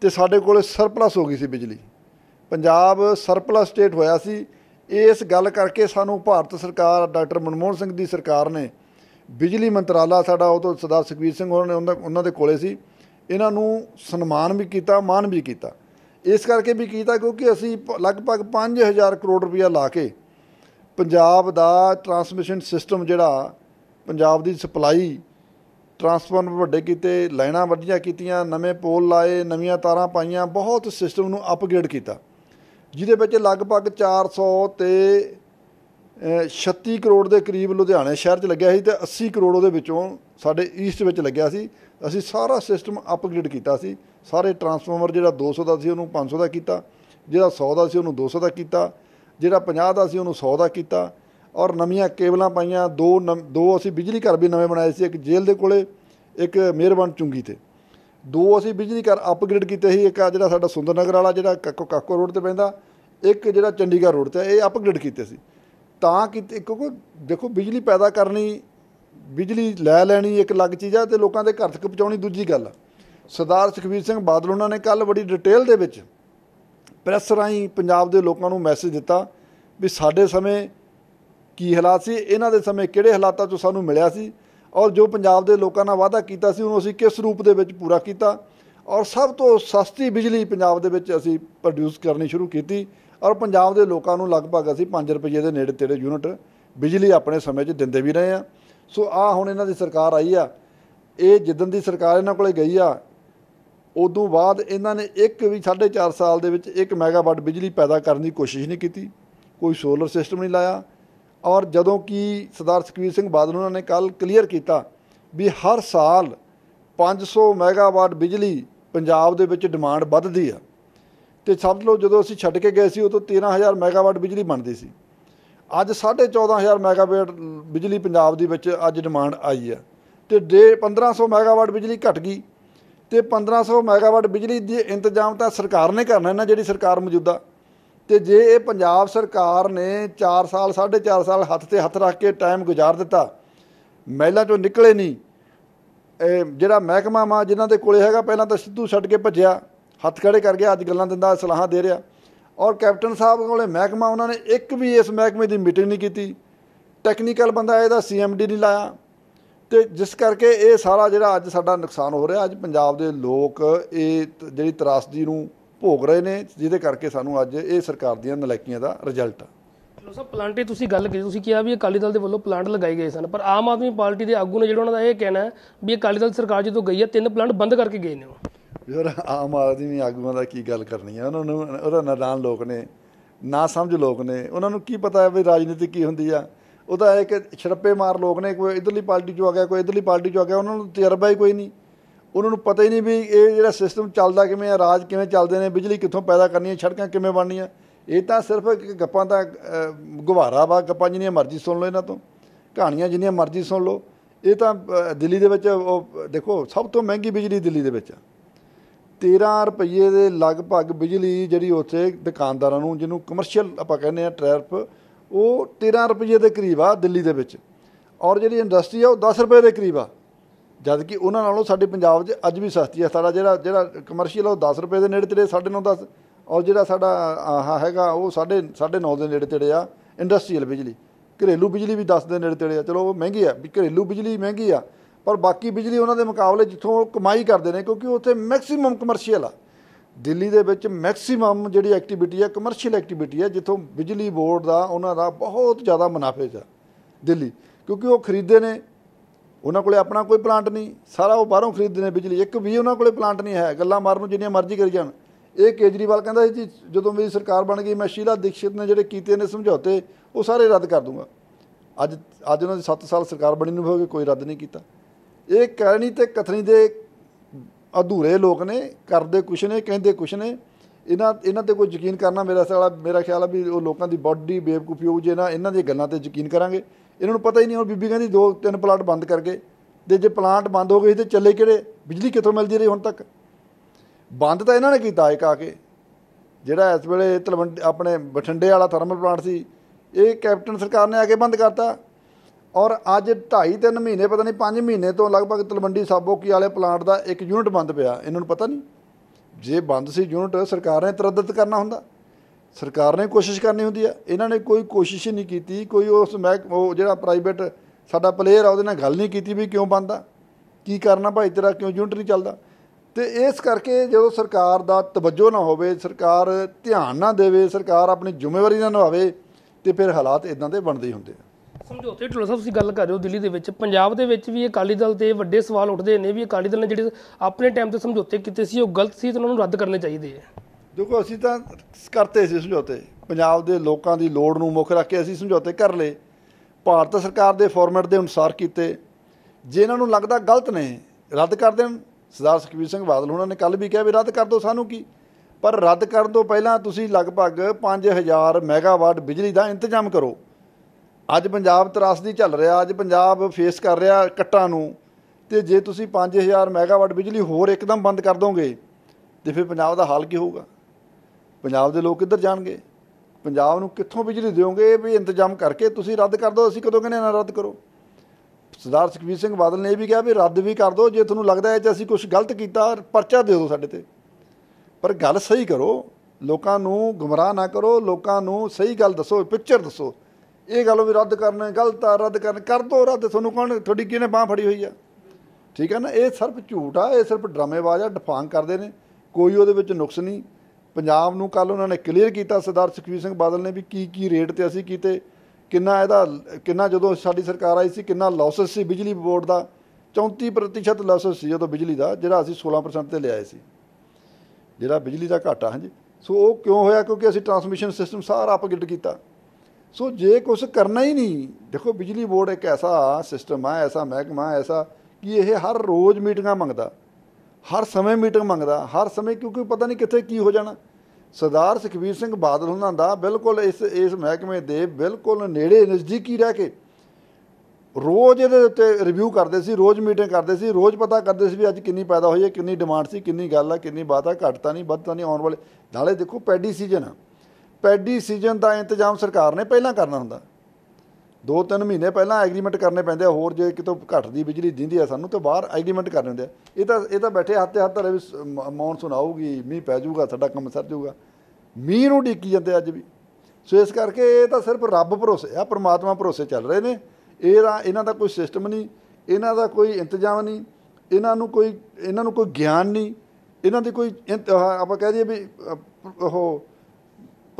ਤੇ ਸਾਡੇ ਕੋਲੇ ਸਰਪਲਸ ਹੋ ਗਈ ਸੀ ਬਿਜਲੀ ਪੰਜਾਬ ਸਰਪਲਸ ਸਟੇਟ ਹੋਇਆ ਸੀ ਇਸ ਗੱਲ ਕਰਕੇ ਸਾਨੂੰ ਭਾਰਤ ਸਰਕਾਰ ਡਾਕਟਰ ਮਨਮੋਹਨ ਸਿੰਘ ਦੀ ਸਰਕਾਰ ਨੇ ਬਿਜਲੀ ਮੰਤਰਾਲਾ ਸਾਡਾ ਉਹ ਤੋਂ ਸਰਦਾਰ ਸੁਖਵੀਰ ਸਿੰਘ ਹੋਣਾ ਨੇ ਉਹਨਾਂ ਦੇ ਕੋਲੇ ਸੀ ਇਹਨਾਂ ਨੂੰ ਸਨਮਾਨ ਵੀ ਕੀਤਾ ਮਾਨ ਵੀ ਕੀਤਾ ਇਸ ਕਰਕੇ ਵੀ ਕੀਤਾ ਕਿਉਂਕਿ ਅਸੀਂ ਲਗਭਗ 5000 ਕਰੋੜ ਰੁਪਇਆ ਲਾ ਕੇ ਪੰਜਾਬ ਦਾ ਟਰਾਂਸਮਿਸ਼ਨ ਸਿਸਟਮ ਜਿਹੜਾ ਪੰਜਾਬ ਦੀ ਸਪਲਾਈ ਟਰਾਂਸਫਾਰਮਰ ਵੱਡੇ ਕੀਤੇ ਲਾਈਨਾਂ ਵੱਡੀਆਂ ਕੀਤੀਆਂ ਨਵੇਂ ਪੋਲ ਲਾਏ ਨਵੀਆਂ ਤਾਰਾਂ ਪਾਈਆਂ ਬਹੁਤ ਸਿਸਟਮ ਨੂੰ ਅਪਗ੍ਰੇਡ ਕੀਤਾ ਜਿਹਦੇ ਵਿੱਚ ਲਗਭਗ 400 ਤੇ 36 ਕਰੋੜ ਦੇ ਕਰੀਬ ਲੁਧਿਆਣਾ ਸ਼ਹਿਰ 'ਚ ਲੱਗਿਆ ਸੀ ਤੇ 80 ਕਰੋੜ ਉਹਦੇ ਵਿੱਚੋਂ ਸਾਡੇ ਈਸਟ ਵਿੱਚ ਲੱਗਿਆ ਸੀ ਅਸੀਂ ਸਾਰਾ ਸਿਸਟਮ ਅਪਗ੍ਰੇਡ ਕੀਤਾ ਸੀ ਸਾਰੇ ਟਰਾਂਸਫਾਰਮਰ ਜਿਹੜਾ 200 ਦਾ ਸੀ ਉਹਨੂੰ 500 ਦਾ ਕੀਤਾ ਜਿਹੜਾ 100 ਦਾ ਸੀ ਉਹਨੂੰ 200 ਦਾ ਕੀਤਾ ਜਿਹੜਾ 50 ਦਾ ਸੀ ਉਹਨੂੰ 100 ਦਾ ਕੀਤਾ ਔਰ ਨਵੀਆਂ ਕੇਬਲਾਂ ਪਾਈਆਂ ਦੋ ਦੋ ਅਸੀਂ ਬਿਜਲੀ ਘਰ ਵੀ ਨਵੇਂ ਬਣਾਏ ਸੀ ਇੱਕ ਜੇਲ੍ਹ ਦੇ ਕੋਲੇ ਇੱਕ ਮਿਹਰਬਾਨ ਚੁੰਗੀ ਤੇ ਦੋ ਅਸੀਂ ਬਿਜਲੀ ਘਰ ਅਪਗ੍ਰੇਡ ਕੀਤੇ ਸੀ ਇੱਕ ਆ ਜਿਹੜਾ ਸਾਡਾ ਸੁੰਦਰ ਨਗਰ ਵਾਲਾ ਜਿਹੜਾ ਕੱਕੋ ਕੱਕੋ ਰੋਡ ਤੇ ਪੈਂਦਾ ਇੱਕ ਜਿਹੜਾ ਚੰਡੀਗੜ੍ਹ ਰੋਡ ਤੇ ਇਹ ਅਪਗ੍ਰੇਡ ਕੀਤੇ ਸੀ ਤਾਂ ਕਿ ਕਿਉਂਕਿ ਦੇਖੋ ਬਿਜਲੀ ਪੈਦਾ ਕਰਨੀ ਬਿਜਲੀ ਲੈ ਲੈਣੀ ਇੱਕ ਲੱਗ ਚੀਜ਼ ਆ ਤੇ ਲੋਕਾਂ ਦੇ ਘਰ ਤੱਕ ਪਹੁੰਚਾਉਣੀ ਦੂਜੀ ਗੱਲ ਸਰਦਾਰ ਸੁਖਵੀਰ ਸਿੰਘ ਬਾਦਲ ਉਹਨਾਂ ਨੇ ਕੱਲ ਬੜੀ ਡਿਟੇਲ ਦੇ ਵਿੱਚ ਪ੍ਰੈਸ ਰਾਈ ਪੰਜਾਬ ਦੇ ਲੋਕਾਂ ਨੂੰ ਮੈਸੇਜ ਦਿੱਤਾ ਵੀ ਸਾਡੇ ਸਮੇਂ ਕੀ ਹਾਲਾਤ ਸੀ ਇਹਨਾਂ ਦੇ ਸਮੇਂ ਕਿਹੜੇ ਹਾਲਾਤਾਂ ਤੋਂ ਸਾਨੂੰ ਮਿਲਿਆ ਸੀ ਔਰ ਜੋ ਪੰਜਾਬ ਦੇ ਲੋਕਾਂ ਨਾਲ ਵਾਅਦਾ ਕੀਤਾ ਸੀ ਉਹਨੂੰ ਅਸੀਂ ਕਿਸ ਰੂਪ ਦੇ ਵਿੱਚ ਪੂਰਾ ਕੀਤਾ ਔਰ ਸਭ ਤੋਂ ਸਸਤੀ ਬਿਜਲੀ ਪੰਜਾਬ ਦੇ ਵਿੱਚ ਅਸੀਂ ਪ੍ਰੋਡਿਊਸ ਕਰਨੀ ਸ਼ੁਰੂ ਕੀਤੀ ਔਰ ਪੰਜਾਬ ਦੇ ਲੋਕਾਂ ਨੂੰ ਲਗਭਗ ਅਸੀਂ 5 ਰੁਪਏ ਦੇ ਨੇੜੇ ਤੇੜੇ ਯੂਨਿਟ ਬਿਜਲੀ ਆਪਣੇ ਸਮੇਂ 'ਚ ਦਿੰਦੇ ਵੀ ਰਹੇ ਆ ਸੋ ਆ ਹੁਣ ਇਹਨਾਂ ਦੀ ਸਰਕਾਰ ਆਈ ਆ ਇਹ ਜਿੱਦਨ ਦੀ ਸਰਕਾਰ ਇਹਨਾਂ ਕੋਲੇ ਗਈ ਆ ਉਦੋਂ ਬਾਅਦ ਇਹਨਾਂ ਨੇ ਇੱਕ ਵੀ 4.5 ਸਾਲ ਦੇ ਵਿੱਚ 1 ਮੈਗਾਵਾਟ ਬਿਜਲੀ ਪੈਦਾ ਕਰਨ ਦੀ ਕੋਸ਼ਿਸ਼ ਨਹੀਂ ਕੀਤੀ ਕੋਈ ਸੋਲਰ ਸਿਸਟਮ ਨਹੀਂ ਲਾਇਆ ਔਰ ਜਦੋਂ ਕਿ ਸਰਦਾਰ ਸੁਖਵੀਰ ਸਿੰਘ ਬਾਦਲ ਉਹਨਾਂ ਨੇ ਕੱਲ ਕਲੀਅਰ ਕੀਤਾ ਵੀ ਹਰ ਸਾਲ 500 ਮੈਗਾਵਾਟ ਬਿਜਲੀ ਪੰਜਾਬ ਦੇ ਵਿੱਚ ਡਿਮਾਂਡ ਵੱਧਦੀ ਆ ਤੇ ਸਮਝ ਲਓ ਜਦੋਂ ਅਸੀਂ ਛੱਡ ਕੇ ਗਏ ਸੀ ਉਦੋਂ 13000 ਮੈਗਾਵਾਟ ਬਿਜਲੀ ਬਣਦੀ ਸੀ ਅੱਜ 14500 ਮੈਗਾਵਾਟ ਬਿਜਲੀ ਪੰਜਾਬ ਦੇ ਵਿੱਚ ਅੱਜ ਡਿਮਾਂਡ ਆਈ ਹੈ ਤੇ 1500 ਮੈਗਾਵਾਟ ਬਿਜਲੀ ਘਟ ਗਈ ਤੇ 1500 ਮੈਗਾਵਾਟ ਬਿਜਲੀ ਦੀ ਇੰਤਜ਼ਾਮ ਤਾਂ ਸਰਕਾਰ ਨੇ ਕਰਨਾ ਨਾ ਜਿਹੜੀ ਸਰਕਾਰ ਮੌਜੂਦਾ ਤੇ ਜੇ ਇਹ ਪੰਜਾਬ ਸਰਕਾਰ ਨੇ 4 ਸਾਲ 4.5 ਸਾਲ ਹੱਥ ਤੇ ਹੱਥ ਰੱਖ ਕੇ ਟਾਈਮ ਗੁਜ਼ਾਰ ਦਿੱਤਾ ਮਹਿਲਾ ਚੋਂ ਨਿਕਲੇ ਨਹੀਂ ਇਹ ਜਿਹੜਾ ਮਹਿਕਮਾ ਮਾ ਜਿਨ੍ਹਾਂ ਦੇ ਕੋਲੇ ਹੈਗਾ ਪਹਿਲਾਂ ਤਾਂ ਸਿੱਧੂ ਛੱਡ ਕੇ ਭੱਜਿਆ ਹੱਥ ਖੜੇ ਕਰ ਗਿਆ ਅੱਜ ਗੱਲਾਂ ਦਿੰਦਾ ਸਲਾਹਾਂ ਦੇ ਰਿਹਾ ਔਰ ਕੈਪਟਨ ਸਾਹਿਬ ਕੋਲੇ ਮਹਿਕਮਾ ਉਹਨਾਂ ਨੇ ਇੱਕ ਵੀ ਇਸ ਮਹਿਕਮੇ ਦੀ ਮੀਟਿੰਗ ਨਹੀਂ ਕੀਤੀ ਟੈਕਨੀਕਲ ਬੰਦਾ ਇਹਦਾ ਸੀਐਮਡੀ ਨਹੀਂ ਲਾਇਆ ਤੇ ਜਿਸ ਕਰਕੇ ਇਹ ਸਾਰਾ ਜਿਹੜਾ ਅੱਜ ਸਾਡਾ ਨੁਕਸਾਨ ਹੋ ਰਿਹਾ ਅੱਜ ਪੰਜਾਬ ਦੇ ਲੋਕ ਇਹ ਜਿਹੜੀ ਤਰਾਸਦੀ ਨੂੰ ਭੋਗ ਰਹੇ ਨੇ ਜਿਹਦੇ ਕਰਕੇ ਸਾਨੂੰ ਅੱਜ ਇਹ ਸਰਕਾਰ ਦੀਆਂ ਨਲਾਇਕੀਆਂ ਦਾ ਰਿਜ਼ਲਟ ਆ ਲੋ ਸਭ ਪਲਾਂਟ ਤੁਸੀਂ ਗੱਲ ਕੀਤੀ ਤੁਸੀਂ ਕਿਹਾ ਵੀ ਅਕਾਲੀ ਦਲ ਦੇ ਵੱਲੋਂ ਪਲਾਂਟ ਲਗਾਏ ਗਏ ਸਨ ਪਰ ਆਮ ਆਦਮੀ ਪਾਰਟੀ ਦੇ ਆਗੂ ਨੇ ਜਿਹੜਾ ਉਹਨਾਂ ਦਾ ਇਹ ਕਹਿਣਾ ਵੀ ਅਕਾਲੀ ਦਲ ਸਰਕਾਰ ਜਦੋਂ ਗਈ ਹੈ ਤਿੰਨ ਪਲਾਂਟ ਬੰਦ ਕਰਕੇ ਗਏ ਨੇ ਉਹ ਜਿਹੜਾ ਆਮ ਆਦਮੀ ਆਗੂਆਂ ਦਾ ਕੀ ਗੱਲ ਕਰਨੀ ਆ ਉਹਨਾਂ ਨੂੰ ਉਹਦਾ ਨਾਦਾਨ ਲੋਕ ਨੇ ਨਾ ਸਮਝ ਲੋਕ ਨੇ ਉਹਨਾਂ ਨੂੰ ਕੀ ਪਤਾ ਵੀ ਰਾਜਨੀਤੀ ਕੀ ਹੁੰਦੀ ਆ ਉਹਦਾ ਇੱਕ ਛੜੱਪੇ ਮਾਰ ਲੋਕ ਨੇ ਕੋਈ ਇਧਰਲੀ ਪਾਰਟੀ ਚੋਂ ਆ ਗਿਆ ਕੋਈ ਇਧਰਲੀ ਪਾਰਟੀ ਚੋਂ ਆ ਗਿਆ ਉਹਨਾਂ ਨੂੰ ਤਜਰਬਾ ਹੀ ਕੋਈ ਨਹੀਂ ਉਹਨਾਂ ਨੂੰ ਪਤਾ ਹੀ ਨਹੀਂ ਵੀ ਇਹ ਜਿਹੜਾ ਸਿਸਟਮ ਚੱਲਦਾ ਕਿਵੇਂ ਆ ਰਾਜ ਕਿਵੇਂ ਚੱਲਦੇ ਨੇ ਬਿਜਲੀ ਕਿੱਥੋਂ ਪੈਦਾ ਕਰਨੀ ਹੈ ਸੜਕਾਂ ਕਿਵੇਂ ਬਣਨੀਆਂ ਇਹ ਤਾਂ ਸਿਰਫ ਇੱਕ ਗੱਪਾਂ ਦਾ ਗੁਵਾਰਾ ਵਾ ਗੱਪਾਂ ਜਿੰਨੀਆਂ ਮਰਜ਼ੀ ਸੁਣ ਲਓ ਇਹਨਾਂ ਤੋਂ ਕਹਾਣੀਆਂ ਜਿੰਨੀਆਂ ਮਰਜ਼ੀ ਸੁਣ ਲਓ ਇਹ ਤਾਂ ਦਿੱਲੀ ਦੇ ਵਿੱਚ ਉਹ ਦੇਖੋ ਸਭ ਤੋਂ ਮਹਿੰਗੀ ਬਿਜਲੀ ਦਿੱਲੀ ਦੇ ਵਿੱਚ ਆ 13 ਰੁਪਏ ਦੇ ਲਗਭਗ ਬਿਜਲੀ ਜਿਹੜੀ ਉੱਥੇ ਦੁਕਾਨਦਾਰਾਂ ਨੂੰ ਜਿਹਨੂੰ ਕਮਰਸ਼ੀਅਲ ਆਪਾਂ ਕਹਿੰਦੇ ਆ ਟ੍ਰੈਪ ਉਹ 13 ਰੁਪਏ ਦੇ ਕਰੀਬ ਆ ਦਿੱਲੀ ਦੇ ਵਿੱਚ ਔਰ ਜਿਹੜੀ ਇੰਡਸਟਰੀ ਆ ਉਹ 10 ਰੁਪਏ ਦੇ ਕਰੀਬ ਆ ਜਦ ਕਿ ਉਹਨਾਂ ਨਾਲੋਂ ਸਾਡੇ ਪੰਜਾਬ 'ਚ ਅੱਜ ਵੀ ਸਸਤੀ ਆ ਸਾਡਾ ਜਿਹੜਾ ਜਿਹੜਾ ਕਮਰਸ਼ੀਅਲ ਉਹ 10 ਰੁਪਏ ਦੇ ਨੇੜੇ ਤੇੜੇ 9.5 10 ਔਰ ਜਿਹੜਾ ਸਾਡਾ ਆਹ ਹੈਗਾ ਉਹ ਸਾਡੇ 9.5 9 ਦੇ ਨੇੜੇ ਤੇੜੇ ਆ ਇੰਡਸਟਰੀਅਲ ਬਿਜਲੀ ਘਰੇਲੂ ਬਿਜਲੀ ਵੀ 10 ਦੇ ਨੇੜੇ ਤੇੜੇ ਆ ਚਲੋ ਉਹ ਮਹਿੰਗੀ ਆ ਵੀ ਘਰੇਲੂ ਬਿਜਲੀ ਮਹਿੰਗੀ ਆ ਪਰ ਬਾਕੀ ਬਿਜਲੀ ਉਹਨਾਂ ਦੇ ਮੁਕਾਬਲੇ ਜਿੱਥੋਂ ਕਮਾਈ ਕਰਦੇ ਨੇ ਕਿਉਂਕਿ ਉੱਥੇ ਮੈਕਸਿਮਮ ਕਮਰਸ਼ੀਅਲ ਆ ਦਿੱਲੀ ਦੇ ਵਿੱਚ ਮੈਕਸਿਮਮ ਜਿਹੜੀ ਐਕਟੀਵਿਟੀ ਆ ਕਮਰਸ਼ੀਅਲ ਐਕਟੀਵਿਟੀ ਆ ਜਿੱਥੋਂ ਬਿਜਲੀ ਬੋਰਡ ਦਾ ਉਹਨਾਂ ਦਾ ਬਹੁਤ ਜ਼ਿਆਦਾ ਮੁਨਾਫੇ 'ਚ ਦਿੱਲੀ ਕਿਉਂਕਿ ਉਹ ਖਰੀਦੇ ਨੇ ਉਹਨਾਂ ਕੋਲੇ ਆਪਣਾ ਕੋਈ ਪਲਾਂਟ ਨਹੀਂ ਸਾਰਾ ਉਹ ਬਾਹਰੋਂ ਖਰੀਦਦੇ ਨੇ ਬਿਜਲੀ ਇੱਕ ਵੀ ਉਹਨਾਂ ਕੋਲੇ ਪਲਾਂਟ ਨਹੀਂ ਹੈ ਗੱਲਾਂ ਮਾਰਨ ਨੂੰ ਜਿੰਨੀਆਂ ਮਰਜ਼ੀ ਕਰੀ ਜਾਣ ਇਹ ਕੇਜਰੀਵਾਲ ਕਹਿੰਦਾ ਜੀ ਜਦੋਂ ਮੇਰੀ ਸਰਕਾਰ ਬਣ ਗਈ ਮੈਂ ਸ਼ੀਲਾ ਦੀਕਸ਼ਿਤ ਨੇ ਜਿਹੜੇ ਕੀਤੇ ਨੇ ਸਮਝੌਤੇ ਉਹ ਸਾਰੇ ਰੱਦ ਕਰ ਦੂੰਗਾ ਅੱਜ ਅੱਜ ਉਹਨਾਂ ਦੀ 7 ਸਾਲ ਸਰਕਾਰ ਬਣੀ ਨੂੰ ਹੋ ਗਏ ਕੋਈ ਰੱਦ ਨਹੀਂ ਕੀਤਾ ਇਹ ਕਹਿਣੀ ਤੇ ਕਥਨੀ ਦੇ ਅਧੂਰੇ ਲੋਕ ਨੇ ਕਰਦੇ ਕੁਛ ਨੇ ਕਹਿੰਦੇ ਕੁਛ ਨੇ ਇਹਨਾਂ ਇਹਨਾਂ ਤੇ ਕੋਈ ਯਕੀਨ ਕਰਨਾ ਮੇਰਾ ਸਾਲਾ ਮੇਰਾ ਖਿਆਲ ਆ ਵੀ ਉਹ ਲੋਕਾਂ ਦੀ ਬਾਡੀ ਬੇਵਕੂਫੀ ਹੋਊ ਜੇ ਨਾ ਇਹਨਾਂ ਦੀਆਂ ਗੱਲਾਂ ਤੇ ਯਕੀਨ ਕਰਾਂਗੇ ਇਹਨਾਂ ਨੂੰ ਪਤਾ ਹੀ ਨਹੀਂ ਹੁਣ ਬੀਬੀ ਕਹਿੰਦੀ ਦੋ ਤਿੰਨ ਪਲਾਟ ਬੰਦ ਕਰਕੇ ਤੇ ਜੇ ਪਲਾਂਟ ਬੰਦ ਹੋ ਗਏ ਤੇ ਚੱਲੇ ਕਿਹੜੇ ਬਿਜਲੀ ਕਿੱਥੋਂ ਮਿਲਦੀ ਰਹੀ ਹੁਣ ਤੱਕ ਬੰਦ ਤਾਂ ਇਹਨਾਂ ਨੇ ਕੀਤਾ ਇੱਕ ਆ ਕੇ ਜਿਹੜਾ ਇਸ ਵੇਲੇ ਤਲਵੰਡ ਆਪਣੇ ਬਠਿੰਡੇ ਵਾਲਾ ਥਰਮਲ ਪਲਾਂਟ ਸੀ ਇਹ ਕੈਪਟਨ ਸਰਕਾਰ ਨੇ ਆ ਕੇ ਬੰਦ ਕਰਤਾ ਔਰ ਅੱਜ 2.5 3 ਮਹੀਨੇ ਪਤਾ ਨਹੀਂ 5 ਮਹੀਨੇ ਤੋਂ ਲਗਭਗ ਤਲਵੰਡੀ ਸਾਬੋ ਕੀ ਵਾਲੇ ਪਲਾਂਟ ਦਾ ਇੱਕ ਯੂਨਿਟ ਬੰਦ ਪਿਆ ਇਹਨਾਂ ਨੂੰ ਪਤਾ ਨਹੀਂ ਜੇ ਬੰਦ ਸੀ ਯੂਨਿਟ ਸਰਕਾਰ ਨੇ ਤਰਦਦ ਕਰਨਾ ਹੁੰਦਾ ਸਰਕਾਰ ਨੇ ਕੋਸ਼ਿਸ਼ ਕਰਨੀ ਹੁੰਦੀ ਆ ਇਹਨਾਂ ਨੇ ਕੋਈ ਕੋਸ਼ਿਸ਼ ਹੀ ਨਹੀਂ ਕੀਤੀ ਕੋਈ ਉਸ ਮੈਕ ਉਹ ਜਿਹੜਾ ਪ੍ਰਾਈਵੇਟ ਸਾਡਾ ਪਲੇਅਰ ਆ ਉਹਦੇ ਨਾਲ ਗੱਲ ਨਹੀਂ ਕੀਤੀ ਵੀ ਕਿਉਂ ਬੰਦ ਆ ਕੀ ਕਰਨਾ ਭਾਈ ਤੇਰਾ ਕਿਉਂ ਯੂਨਿਟ ਨਹੀਂ ਚੱਲਦਾ ਤੇ ਇਸ ਕਰਕੇ ਜਦੋਂ ਸਰਕਾਰ ਦਾ ਤਵੱਜੋ ਨਾ ਹੋਵੇ ਸਰਕਾਰ ਧਿਆਨ ਨਾ ਦੇਵੇ ਸਰਕਾਰ ਆਪਣੀ ਜ਼ਿੰਮੇਵਾਰੀ ਨਾ ਨਿਭਾਵੇ ਤੇ ਫਿਰ ਹਾਲਾਤ ਇਦਾਂ ਦੇ ਬਣਦੇ ਹੁੰਦੇ ਆ ਸਮਝੋਤੇ ਢਿੱਲੋਂ ਸਾਹਿਬ ਤੁਸੀਂ ਗੱਲ ਕਰ ਰਹੇ ਹੋ ਦਿੱਲੀ ਦੇ ਵਿੱਚ ਪੰਜਾਬ ਦੇ ਵਿੱਚ ਵੀ ਅਕਾਲੀ ਦਲ ਤੇ ਵੱਡੇ ਸਵਾਲ ਉੱਠਦੇ ਨੇ ਵੀ ਅਕਾਲੀ ਦਲ ਨੇ ਜਿਹੜੇ ਆਪਣੇ ਟਾਈਮ ਤੇ ਸਮਝੌਤੇ ਕੀਤੇ ਸੀ ਉਹ ਗਲਤ ਸੀ ਤੇ ਉਹਨਾਂ ਨੂੰ ਰੱਦ ਕਰਨੇ ਚਾਹੀਦੇ ਆ ਦੇਖੋ ਅਸੀਂ ਤਾਂ ਕਰਤੇ ਸੀ ਸਮਝੋਤੇ ਪੰਜਾਬ ਦੇ ਲੋਕਾਂ ਦੀ ਲੋੜ ਨੂੰ ਮੁੱਖ ਰੱਖ ਕੇ ਅਸੀਂ ਸਮਝੌਤੇ ਕਰ ਲਏ ਭਾਰਤ ਸਰਕਾਰ ਦੇ ਫਾਰਮੈਟ ਦੇ ਅਨੁਸਾਰ ਕੀਤੇ ਜੇ ਇਹਨਾਂ ਨੂੰ ਲੱਗਦਾ ਗਲਤ ਨੇ ਰੱਦ ਕਰ ਦੇਣ ਸਰਦਾਰ ਸੁਖਵੀਰ ਸਿੰਘ ਬਾਦਲ ਉਹਨਾਂ ਨੇ ਕੱਲ ਵੀ ਕਿਹਾ ਵੀ ਰੱਦ ਕਰ ਦਿਓ ਸਾਨੂੰ ਕੀ ਪਰ ਰੱਦ ਕਰਨ ਤੋਂ ਪਹਿਲਾਂ ਤੁਸੀਂ ਲਗਭਗ 5000 ਮੈਗਾਵਾਟ ਬਿਜਲੀ ਦਾ ਇੰਤਜ਼ਾਮ ਕਰੋ ਅੱਜ ਪੰਜਾਬ ਤਰਾਸਦੀ ਚੱਲ ਰਿਹਾ ਅੱਜ ਪੰਜਾਬ ਫੇਸ ਕਰ ਰਿਹਾ ਕੱਟਾਂ ਨੂੰ ਤੇ ਜੇ ਤੁਸੀਂ 5000 ਮੈਗਾਵਾਟ ਬਿਜਲੀ ਹੋਰ ਇੱਕਦਮ ਬੰਦ ਕਰ ਦੋਗੇ ਤੇ ਫਿਰ ਪੰਜਾਬ ਦਾ ਹਾਲ ਕੀ ਹੋਊਗਾ ਪੰਜਾਬ ਦੇ ਲੋਕ ਕਿੱਧਰ ਜਾਣਗੇ ਪੰਜਾਬ ਨੂੰ ਕਿੱਥੋਂ ਬਿਜਲੀ ਦਿਓਗੇ ਵੀ ਇੰਤਜ਼ਾਮ ਕਰਕੇ ਤੁਸੀਂ ਰੱਦ ਕਰ ਦਿਓ ਅਸੀਂ ਕਦੋਂ ਕਹਿੰਦੇ ਨਾ ਰੱਦ ਕਰੋ ਸਰਦਾਰ ਸੁਖਵੀਰ ਸਿੰਘ ਬਾਦਲ ਨੇ ਇਹ ਵੀ ਕਿਹਾ ਵੀ ਰੱਦ ਵੀ ਕਰ ਦਿਓ ਜੇ ਤੁਹਾਨੂੰ ਲੱਗਦਾ ਹੈ ਕਿ ਅਸੀਂ ਕੁਝ ਗਲਤ ਕੀਤਾ ਪਰਚਾ ਦੇ ਦਿਓ ਸਾਡੇ ਤੇ ਪਰ ਗੱਲ ਸਹੀ ਕਰੋ ਲੋਕਾਂ ਨੂੰ ਗੁੰਮਰਾਹ ਨਾ ਕਰੋ ਲੋਕਾਂ ਨੂੰ ਸਹੀ ਗੱਲ ਦੱਸੋ ਪਿਕਚਰ ਦੱਸੋ ਇਹ ਗੱਲ ਵੀ ਰੱਦ ਕਰਨਾ ਗਲਤ ਆ ਰੱਦ ਕਰਨ ਕਰ ਦੋ ਰੱਦ ਤੁਹਾਨੂੰ ਕੌਣ ਤੁਹਾਡੀ ਕਿਹਨੇ ਬਾਹ ਫੜੀ ਹੋਈ ਆ ਠੀਕ ਹੈ ਨਾ ਇਹ ਸਿਰਫ ਝੂਠ ਆ ਇਹ ਸਿਰਫ ਡਰਾਮੇਬਾਜ਼ ਆ ਡਿਫਾਂਗ ਕਰਦੇ ਨੇ ਕੋਈ ਉਹਦੇ ਵਿੱਚ ਨੁਕਸ ਨਹੀਂ ਪੰਜਾਬ ਨੂੰ ਕੱਲ ਉਹਨਾਂ ਨੇ ਕਲੀਅਰ ਕੀਤਾ ਸਰਦਾਰ ਸੁਖਵੀਰ ਸਿੰਘ ਬਾਦਲ ਨੇ ਵੀ ਕੀ ਕੀ ਰੇਟ ਤੇ ਅਸੀਂ ਕੀਤੇ ਕਿੰਨਾ ਇਹਦਾ ਕਿੰਨਾ ਜਦੋਂ ਸਾਡੀ ਸਰਕਾਰ ਆਈ ਸੀ ਕਿੰਨਾ ਲਾਸਸ ਸੀ ਬਿਜਲੀ ਬੋਰਡ ਦਾ 34% ਲਾਸਸ ਸੀ ਜਦੋਂ ਬਿਜਲੀ ਦਾ ਜਿਹੜਾ ਅਸੀਂ 16% ਤੇ ਲਿਆਏ ਸੀ ਜਿਹੜਾ ਬਿਜਲੀ ਦਾ ਘਾਟਾ ਹਾਂਜੀ ਸੋ ਉਹ ਕਿਉਂ ਹੋਇਆ ਕਿਉਂਕਿ ਅਸੀਂ ਟਰਾਂਸਮਿਸ਼ਨ ਸਿਸਟਮ ਸਾਰਾ ਅਪਗ੍ਰੇਡ ਕੀਤਾ ਸੋ ਜੇ ਕੁਝ ਕਰਨਾ ਹੀ ਨਹੀਂ ਦੇਖੋ ਬਿਜਲੀ ਬੋਰਡ ਇੱਕ ਐਸਾ ਸਿਸਟਮ ਆ ਐਸਾ ਮਹਿਕਮਾ ਐਸਾ ਕਿ ਇਹ ਹਰ ਰੋਜ਼ ਮੀਟਿੰਗਾਂ ਮੰਗਦਾ ਹਰ ਸਮੇਂ ਮੀਟਿੰਗ ਮੰਗਦਾ ਹਰ ਸਮੇਂ ਕਿਉਂਕਿ ਪਤਾ ਨਹੀਂ ਕਿੱਥੇ ਕੀ ਹੋ ਜਾਣਾ ਸਰਦਾਰ ਸੁਖਵੀਰ ਸਿੰਘ ਬਾਦਲ ਉਹਨਾਂ ਦਾ ਬਿਲਕੁਲ ਇਸ ਇਸ ਮਹਿਕਮੇ ਦੇ ਬਿਲਕੁਲ ਨੇੜੇ ਨਜ਼ਦੀਕੀ ਰਹਿ ਕੇ ਰੋਜ਼ ਇਹਦੇ ਉੱਤੇ ਰਿਵਿਊ ਕਰਦੇ ਸੀ ਰੋਜ਼ ਮੀਟਿੰਗ ਕਰਦੇ ਸੀ ਰੋਜ਼ ਪਤਾ ਕਰਦੇ ਸੀ ਵੀ ਅੱਜ ਕਿੰਨੀ ਪੈਦਾ ਹੋਈ ਹੈ ਕਿੰਨੀ ਡਿਮਾਂਡ ਸੀ ਕਿੰਨੀ ਗੱਲ ਆ ਕਿੰਨੀ ਬਾਤ ਆ ਘਟਤਾ ਨਹੀਂ ਵੱਧਤਾ ਨਹੀਂ ਆਉਣ ਵਾਲੇ ਨਾਲੇ ਦੇਖੋ ਪੈਡੀ ਸੀਜ਼ਨ ਆ ਪੈਡੀ ਸੀਜ਼ਨ ਦਾ ਇੰਤਜ਼ਾਮ ਸਰਕਾਰ ਨੇ ਪਹਿਲਾਂ ਕਰਨਾ ਹੁੰਦਾ ਦੋ ਤਿੰਨ ਮਹੀਨੇ ਪਹਿਲਾਂ ਐਗਰੀਮੈਂਟ ਕਰਨੇ ਪੈਂਦੇ ਆ ਹੋਰ ਜੇ ਕਿਤੋਂ ਘੱਟ ਦੀ ਬਿਜਲੀ ਦਿੰਦੀ ਆ ਸਾਨੂੰ ਤੇ ਬਾਹਰ ਐਗਰੀਮੈਂਟ ਕਰਨੇ ਹੁੰਦੇ ਆ ਇਹ ਤਾਂ ਇਹ ਤਾਂ ਬੈਠੇ ਹੱਥੇ ਹੱਥ ਧਰੇ ਵੀ ਮੌਨਸੂਨ ਆਊਗੀ ਮੀਂਹ ਪੈ ਜਾਊਗਾ ਸਾਡਾ ਕੰਮ ਸਰ ਜਾਊਗਾ ਮੀਂਹ ਨੂੰ ਡੀਕੀ ਜਾਂਦੇ ਅੱਜ ਵੀ ਸੋ ਇਸ ਕਰਕੇ ਇਹ ਤਾਂ ਸਿਰਫ ਰੱਬ ਭਰੋਸੇ ਆ ਪ੍ਰਮਾਤਮਾ ਭਰੋਸੇ ਚੱਲ ਰਹੇ ਨੇ ਇਹ ਦਾ ਇਹਨਾਂ ਦਾ ਕੋਈ ਸਿਸਟਮ ਨਹੀਂ ਇਹਨਾਂ ਦਾ ਕੋਈ ਇੰਤਜ਼ਾਮ ਨਹੀਂ ਇਹਨਾਂ ਨੂੰ ਕੋਈ ਇਹਨਾਂ ਨੂੰ ਕੋਈ ਗਿਆਨ ਨਹੀਂ ਇਹਨਾਂ ਦੀ ਕੋਈ ਆਪਾਂ ਕਹਿ ਦਈਏ ਵੀ ਉਹ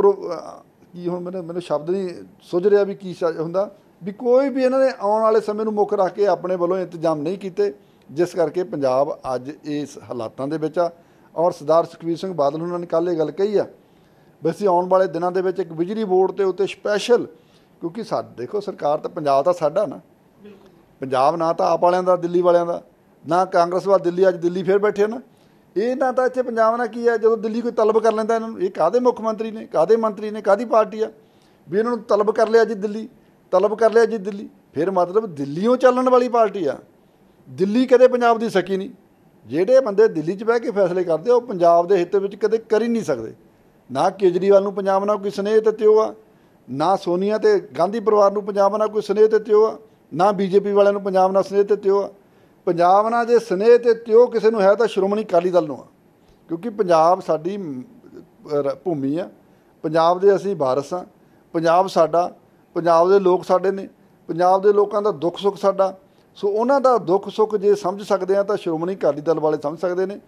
ਕੀ ਹੁਣ ਮੈਨੂੰ ਮੈਨੂੰ ਸ਼ਬਦ ਨਹੀਂ ਸੁਝ ਰਿਹਾ ਵੀ ਕੀ ਹੁੰਦਾ ਵੀ ਕੋਈ ਵੀ ਇਹਨਾਂ ਨੇ ਆਉਣ ਵਾਲੇ ਸਮੇਂ ਨੂੰ ਮੁੱਖ ਰੱਖ ਕੇ ਆਪਣੇ ਵੱਲੋਂ ਇੰਤਜ਼ਾਮ ਨਹੀਂ ਕੀਤੇ ਜਿਸ ਕਰਕੇ ਪੰਜਾਬ ਅੱਜ ਇਸ ਹਾਲਾਤਾਂ ਦੇ ਵਿੱਚ ਆ ਔਰ ਸਰਦਾਰ ਸੁਖਵੀਰ ਸਿੰਘ ਬਾਦਲ ਉਹਨਾਂ ਨੇ ਕੱਲ ਇਹ ਗੱਲ ਕਹੀ ਆ ਵੈਸੇ ਆਉਣ ਵਾਲੇ ਦਿਨਾਂ ਦੇ ਵਿੱਚ ਇੱਕ ਬਿਜਲੀ ਬੋਰਡ ਤੇ ਉੱਤੇ ਸਪੈਸ਼ਲ ਕਿਉਂਕਿ ਸਾਡ ਦੇਖੋ ਸਰਕਾਰ ਤਾਂ ਪੰਜਾਬ ਦਾ ਸਾਡਾ ਨਾ ਪੰਜਾਬ ਨਾ ਤਾਂ ਆਪ ਵਾਲਿਆਂ ਦਾ ਦਿੱਲੀ ਵਾਲਿਆਂ ਦਾ ਨਾ ਕਾਂਗਰਸ ਵਾਲਾ ਦਿੱਲੀ ਅੱਜ ਦਿੱਲੀ ਫੇਰ ਬੈਠੇ ਨਾ ਇਹਨਾਂ ਤਾਂ ਇੱਥੇ ਪੰਜਾਬ ਨਾਲ ਕੀ ਹੈ ਜਦੋਂ ਦਿੱਲੀ ਕੋਈ ਤਲਬ ਕਰ ਲੈਂਦਾ ਇਹਨਾਂ ਨੂੰ ਇਹ ਕਾਦੇ ਮੁੱਖ ਮੰਤਰੀ ਨੇ ਕਾਦੇ ਮੰਤਰੀ ਨੇ ਕਾਦੀ ਪਾਰਟੀ ਆ ਵੀ ਇਹਨਾਂ ਨੂੰ ਤਲਬ ਕਰ ਲਿਆ ਜੀ ਦਿੱਲੀ ਤਲਬ ਕਰ ਲਿਆ ਜੀ ਦਿੱਲੀ ਫਿਰ ਮਤਲਬ ਦਿੱਲੀੋਂ ਚੱਲਣ ਵਾਲੀ ਪਾਰਟੀ ਆ ਦਿੱਲੀ ਕਦੇ ਪੰਜਾਬ ਦੀ ਸਕੀ ਨਹੀਂ ਜਿਹੜੇ ਬੰਦੇ ਦਿੱਲੀ 'ਚ ਬਹਿ ਕੇ ਫੈਸਲੇ ਕਰਦੇ ਉਹ ਪੰਜਾਬ ਦੇ ਹਿੱਤ ਵਿੱਚ ਕਦੇ ਕਰ ਹੀ ਨਹੀਂ ਸਕਦੇ ਨਾ ਕੇਜਰੀਵਾਲ ਨੂੰ ਪੰਜਾਬ ਨਾਲ ਕੋਈ ਸਨੇਹ ਤੇ ਦਿੱਤਿਓ ਆ ਨਾ ਸੋਨੀਆ ਤੇ ਗਾਂਧੀ ਪਰਿਵਾਰ ਨੂੰ ਪੰਜਾਬ ਨਾਲ ਕੋਈ ਸਨੇਹ ਤੇ ਦਿੱਤਿਓ ਆ ਨਾ ਬੀਜੇਪੀ ਵਾਲਿਆਂ ਨੂੰ ਪੰਜਾਬ ਨਾਲ ਸਨੇਹ ਤੇ ਦਿੱਤਿਓ ਆ ਪੰਜਾਬ ਨਾਲ ਜੇ ਸਨੇਹ ਤੇ ਤਿਉ ਕਿਸੇ ਨੂੰ ਹੈ ਤਾਂ ਸ਼੍ਰੋਮਣੀ ਅਕਾਲੀ ਦਲ ਨੂੰ ਆ ਕਿਉਂਕਿ ਪੰਜਾਬ ਸਾਡੀ ਭੂਮੀ ਆ ਪੰਜਾਬ ਦੇ ਅਸੀਂ ਵਾਰਸ ਆ ਪੰਜਾਬ ਸਾਡਾ ਪੰਜਾਬ ਦੇ ਲੋਕ ਸਾਡੇ ਨੇ ਪੰਜਾਬ ਦੇ ਲੋਕਾਂ ਦਾ ਦੁੱਖ ਸੁੱਖ ਸਾਡਾ ਸੋ ਉਹਨਾਂ ਦਾ ਦੁੱਖ ਸੁੱਖ ਜੇ ਸਮਝ ਸਕਦੇ ਆ ਤਾਂ ਸ਼੍ਰੋਮਣੀ ਅਕਾਲੀ ਦਲ ਵਾਲੇ ਸਮਝ ਸਕਦੇ ਨੇ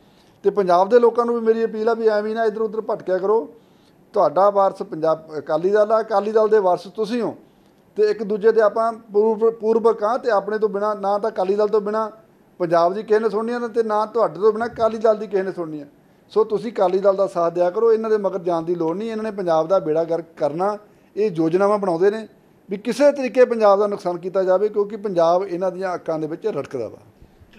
ਤੇ ਪੰਜਾਬ ਦੇ ਲੋਕਾਂ ਨੂੰ ਵੀ ਮੇਰੀ ਅਪੀਲ ਆ ਵੀ ਐਵੇਂ ਨਾ ਇਧਰ ਉਧਰ ਭਟਕਿਆ ਕਰੋ ਤੁਹਾਡਾ ਵਾਰਸ ਪੰਜਾਬ ਅਕਾਲੀ ਦਲ ਆ ਅਕਾਲੀ ਦਲ ਦੇ ਵਾਰਸ ਤੁਸੀਂ ਹੋ ਤੇ ਇੱਕ ਦੂਜੇ ਦੇ ਆਪਾਂ ਪੂਰਵਕਾਂ ਤੇ ਆਪਣੇ ਤੋਂ ਬਿਨਾ ਨਾ ਤਾਂ ਅਕਾਲੀ ਦਲ ਤੋਂ ਬਿਨਾ ਪੰਜਾਬ ਦੀ ਕਿਸੇ ਨੇ ਸੁਣਨੀ ਆ ਤੇ ਨਾ ਤੁਹਾਡੇ ਤੋਂ ਬਿਨਾ ਕਾਲੀ ਦਲ ਦੀ ਕਿਸੇ ਨੇ ਸੁਣਨੀ ਆ ਸੋ ਤੁਸੀਂ ਕਾਲੀ ਦਲ ਦਾ ਸਾਥ ਦਿਆ ਕਰੋ ਇਹਨਾਂ ਦੇ ਮਗਰ ਜਾਣ ਦੀ ਲੋੜ ਨਹੀਂ ਇਹਨਾਂ ਨੇ ਪੰਜਾਬ ਦਾ ਬੇੜਾ ਗਰਕ ਕਰਨਾ ਇਹ ਯੋਜਨਾਵਾਂ ਬਣਾਉਂਦੇ ਨੇ ਵੀ ਕਿਸੇ ਤਰੀਕੇ ਪੰਜਾਬ ਦਾ ਨੁਕਸਾਨ ਕੀਤਾ ਜਾਵੇ ਕਿਉਂਕਿ ਪੰਜਾਬ ਇਹਨਾਂ ਦੀਆਂ ਅੱਖਾਂ ਦੇ ਵਿੱਚ ਰੜਕਦਾ ਵਾ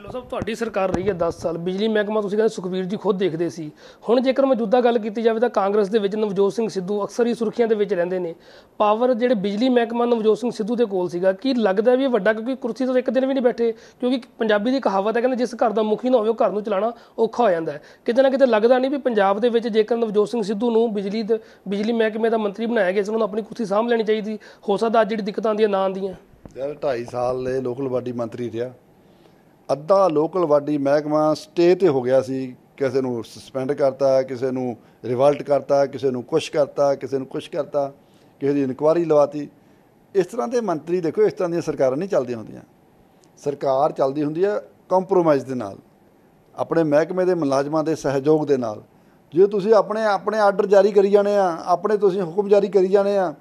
ਢਿੱਲੋਂ ਸਾਹਿਬ ਤੁਹਾਡੀ ਸਰਕਾਰ ਰਹੀ ਹੈ 10 ਸਾਲ ਬਿਜਲੀ ਮਹਿਕਮਾ ਤੁਸੀਂ ਕਹਿੰਦੇ ਸੁਖਵੀਰ ਜੀ ਖੁਦ ਦੇਖਦੇ ਸੀ ਹੁਣ ਜੇਕਰ ਮੌਜੂਦਾ ਗੱਲ ਕੀਤੀ ਜਾਵੇ ਤਾਂ ਕਾਂਗਰਸ ਦੇ ਵਿੱਚ ਨਵਜੋਤ ਸਿੰਘ ਸਿੱਧੂ ਅਕਸਰ ਹੀ ਸੁਰਖੀਆਂ ਦੇ ਵਿੱਚ ਰਹਿੰਦੇ ਨੇ ਪਾਵਰ ਜਿਹੜੇ ਬਿਜਲੀ ਮਹਿਕਮਾ ਨਵਜੋਤ ਸਿੰਘ ਸਿੱਧੂ ਦੇ ਕੋਲ ਸੀਗਾ ਕੀ ਲੱਗਦਾ ਵੀ ਵੱਡਾ ਕਿਉਂਕਿ ਕੁਰਸੀ ਤੋਂ ਇੱਕ ਦਿਨ ਵੀ ਨਹੀਂ ਬੈਠੇ ਕਿਉਂਕਿ ਪੰਜਾਬੀ ਦੀ ਕਹਾਵਤ ਹੈ ਕਹਿੰਦੇ ਜਿਸ ਘਰ ਦਾ ਮੁਖੀ ਨਾ ਹੋਵੇ ਉਹ ਘਰ ਨੂੰ ਚਲਾਣਾ ਔਖਾ ਹੋ ਜਾਂਦਾ ਹੈ ਕਿਤੇ ਨਾ ਕਿਤੇ ਲੱਗਦਾ ਨਹੀਂ ਵੀ ਪੰਜਾਬ ਦੇ ਵਿੱਚ ਜੇਕਰ ਨਵਜੋਤ ਸਿੰਘ ਸਿੱਧੂ ਨੂੰ ਬਿਜਲੀ ਬਿਜਲੀ ਮਹਿਕਮੇ ਦਾ ਮੰਤਰੀ ਬਣਾਇਆ ਗਿਆ ਸੀ ਉਹਨਾਂ ਨੂੰ ਆਪਣੀ ਕੁਰਸੀ ਸਾਂਭ ਲੈਣੀ ਚਾਹੀਦੀ ਹੋ ਸਕਦਾ ਅੱਜ ਜਿਹੜੀ ਦਿੱਕਤਾਂ ਆਂਦੀਆਂ ਨਾ ਆਂਦੀਆਂ ਜਦ 2.5 ਸਾਲ ਲੋਕਲ ਬਾਡੀ ਮੰਤਰੀ ਰਿਹਾ ਅੱਧਾ ਲੋਕਲ ਵਾਡੀ ਮਹਿਕਮਾ ਸਟੇ ਤੇ ਹੋ ਗਿਆ ਸੀ ਕਿਸੇ ਨੂੰ ਸਸਪੈਂਡ ਕਰਤਾ ਕਿਸੇ ਨੂੰ ਰਿਵਾਲਟ ਕਰਤਾ ਕਿਸੇ ਨੂੰ ਕੁਛ ਕਰਤਾ ਕਿਸੇ ਨੂੰ ਕੁਛ ਕਰਤਾ ਕਿਸੇ ਦੀ ਇਨਕੁਆਰੀ ਲਵਾਤੀ ਇਸ ਤਰ੍ਹਾਂ ਦੇ ਮੰਤਰੀ ਦੇਖੋ ਇਸ ਤਰ੍ਹਾਂ ਦੀਆਂ ਸਰਕਾਰਾਂ ਨਹੀਂ ਚੱਲਦੀਆਂ ਹੁੰਦੀਆਂ ਸਰਕਾਰ ਚੱਲਦੀ ਹੁੰਦੀ ਹੈ ਕੰਪਰੋਮਾਈਜ਼ ਦੇ ਨਾਲ ਆਪਣੇ ਮਹਿਕਮੇ ਦੇ ਮੁਲਾਜ਼ਮਾਂ ਦੇ ਸਹਿਯੋਗ ਦੇ ਨਾਲ ਜੇ ਤੁਸੀਂ ਆਪਣੇ ਆਪਣੇ ਆਰਡਰ ਜਾਰੀ ਕਰੀ ਜਾਣੇ ਆ ਆਪਣੇ ਤੁਸੀਂ ਹੁਕਮ ਜਾਰੀ ਕਰੀ ਜਾਣੇ ਆ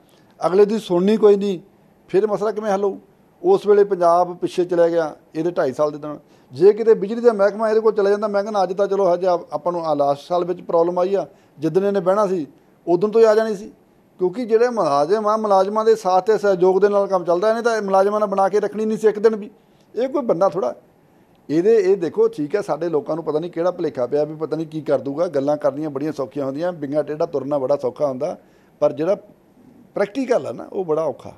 ਅਗਲੇ ਦੀ ਸੁਣਨੀ ਕੋਈ ਨਹੀਂ ਫਿਰ ਮਸਲਾ ਕਿਵੇਂ ਹੱਲ ਹੋਊ ਉਸ ਵੇਲੇ ਪੰਜਾਬ ਪਿੱਛੇ ਚਲਾ ਗਿਆ ਇਹਦੇ 2.5 ਸਾਲ ਦੇ ਦੌਰਾਨ ਜੇ ਕਿਤੇ ਬਿਜਲੀ ਦਾ ਮਹਿਕਮਾ ਇਹਦੇ ਕੋਲ ਚਲਾ ਜਾਂਦਾ ਮੈਂ ਕਹਿੰਦਾ ਅੱਜ ਤਾਂ ਚਲੋ ਹਜੇ ਆਪਾਂ ਨੂੰ ਆ ਲਾਸਟ ਸਾਲ ਵਿੱਚ ਪ੍ਰੋਬਲਮ ਆਈ ਆ ਜਿੱਦਣ ਇਹਨੇ ਬਹਿਣਾ ਸੀ ਉਦੋਂ ਤੋਂ ਹੀ ਆ ਜਾਣੀ ਸੀ ਕਿਉਂਕਿ ਜਿਹੜੇ ਮੁਲਾਜ਼ਮ ਆ ਮੁਲਾਜ਼ਮਾਂ ਦੇ ਸਾਥ ਤੇ ਸਹਿਯੋਗ ਦੇ ਨਾਲ ਕੰਮ ਚੱਲਦਾ ਇਹਨੇ ਤਾਂ ਮੁਲਾਜ਼ਮਾਂ ਨਾਲ ਬਣਾ ਕੇ ਰੱਖਣੀ ਨਹੀਂ ਸੀ ਇੱਕ ਦਿਨ ਵੀ ਇਹ ਕੋਈ ਬੰਦਾ ਥੋੜਾ ਇਹਦੇ ਇਹ ਦੇਖੋ ਠੀਕ ਹੈ ਸਾਡੇ ਲੋਕਾਂ ਨੂੰ ਪਤਾ ਨਹੀਂ ਕਿਹੜਾ ਭਲੇਖਾ ਪਿਆ ਵੀ ਪਤਾ ਨਹੀਂ ਕੀ ਕਰ ਦੂਗਾ ਗੱਲਾਂ ਕਰਨੀਆਂ ਬੜੀਆਂ ਸੌਖੀਆਂ ਹੁੰਦੀਆਂ ਬਿੰਗਾ ਟੇਡਾ ਤੁਰਨਾ ਬੜਾ ਸੌਖਾ ਹੁੰਦਾ ਪਰ ਜਿਹੜਾ ਪ੍ਰੈਕਟੀਕਲ ਆ ਨਾ ਉਹ ਬੜਾ ਔਖਾ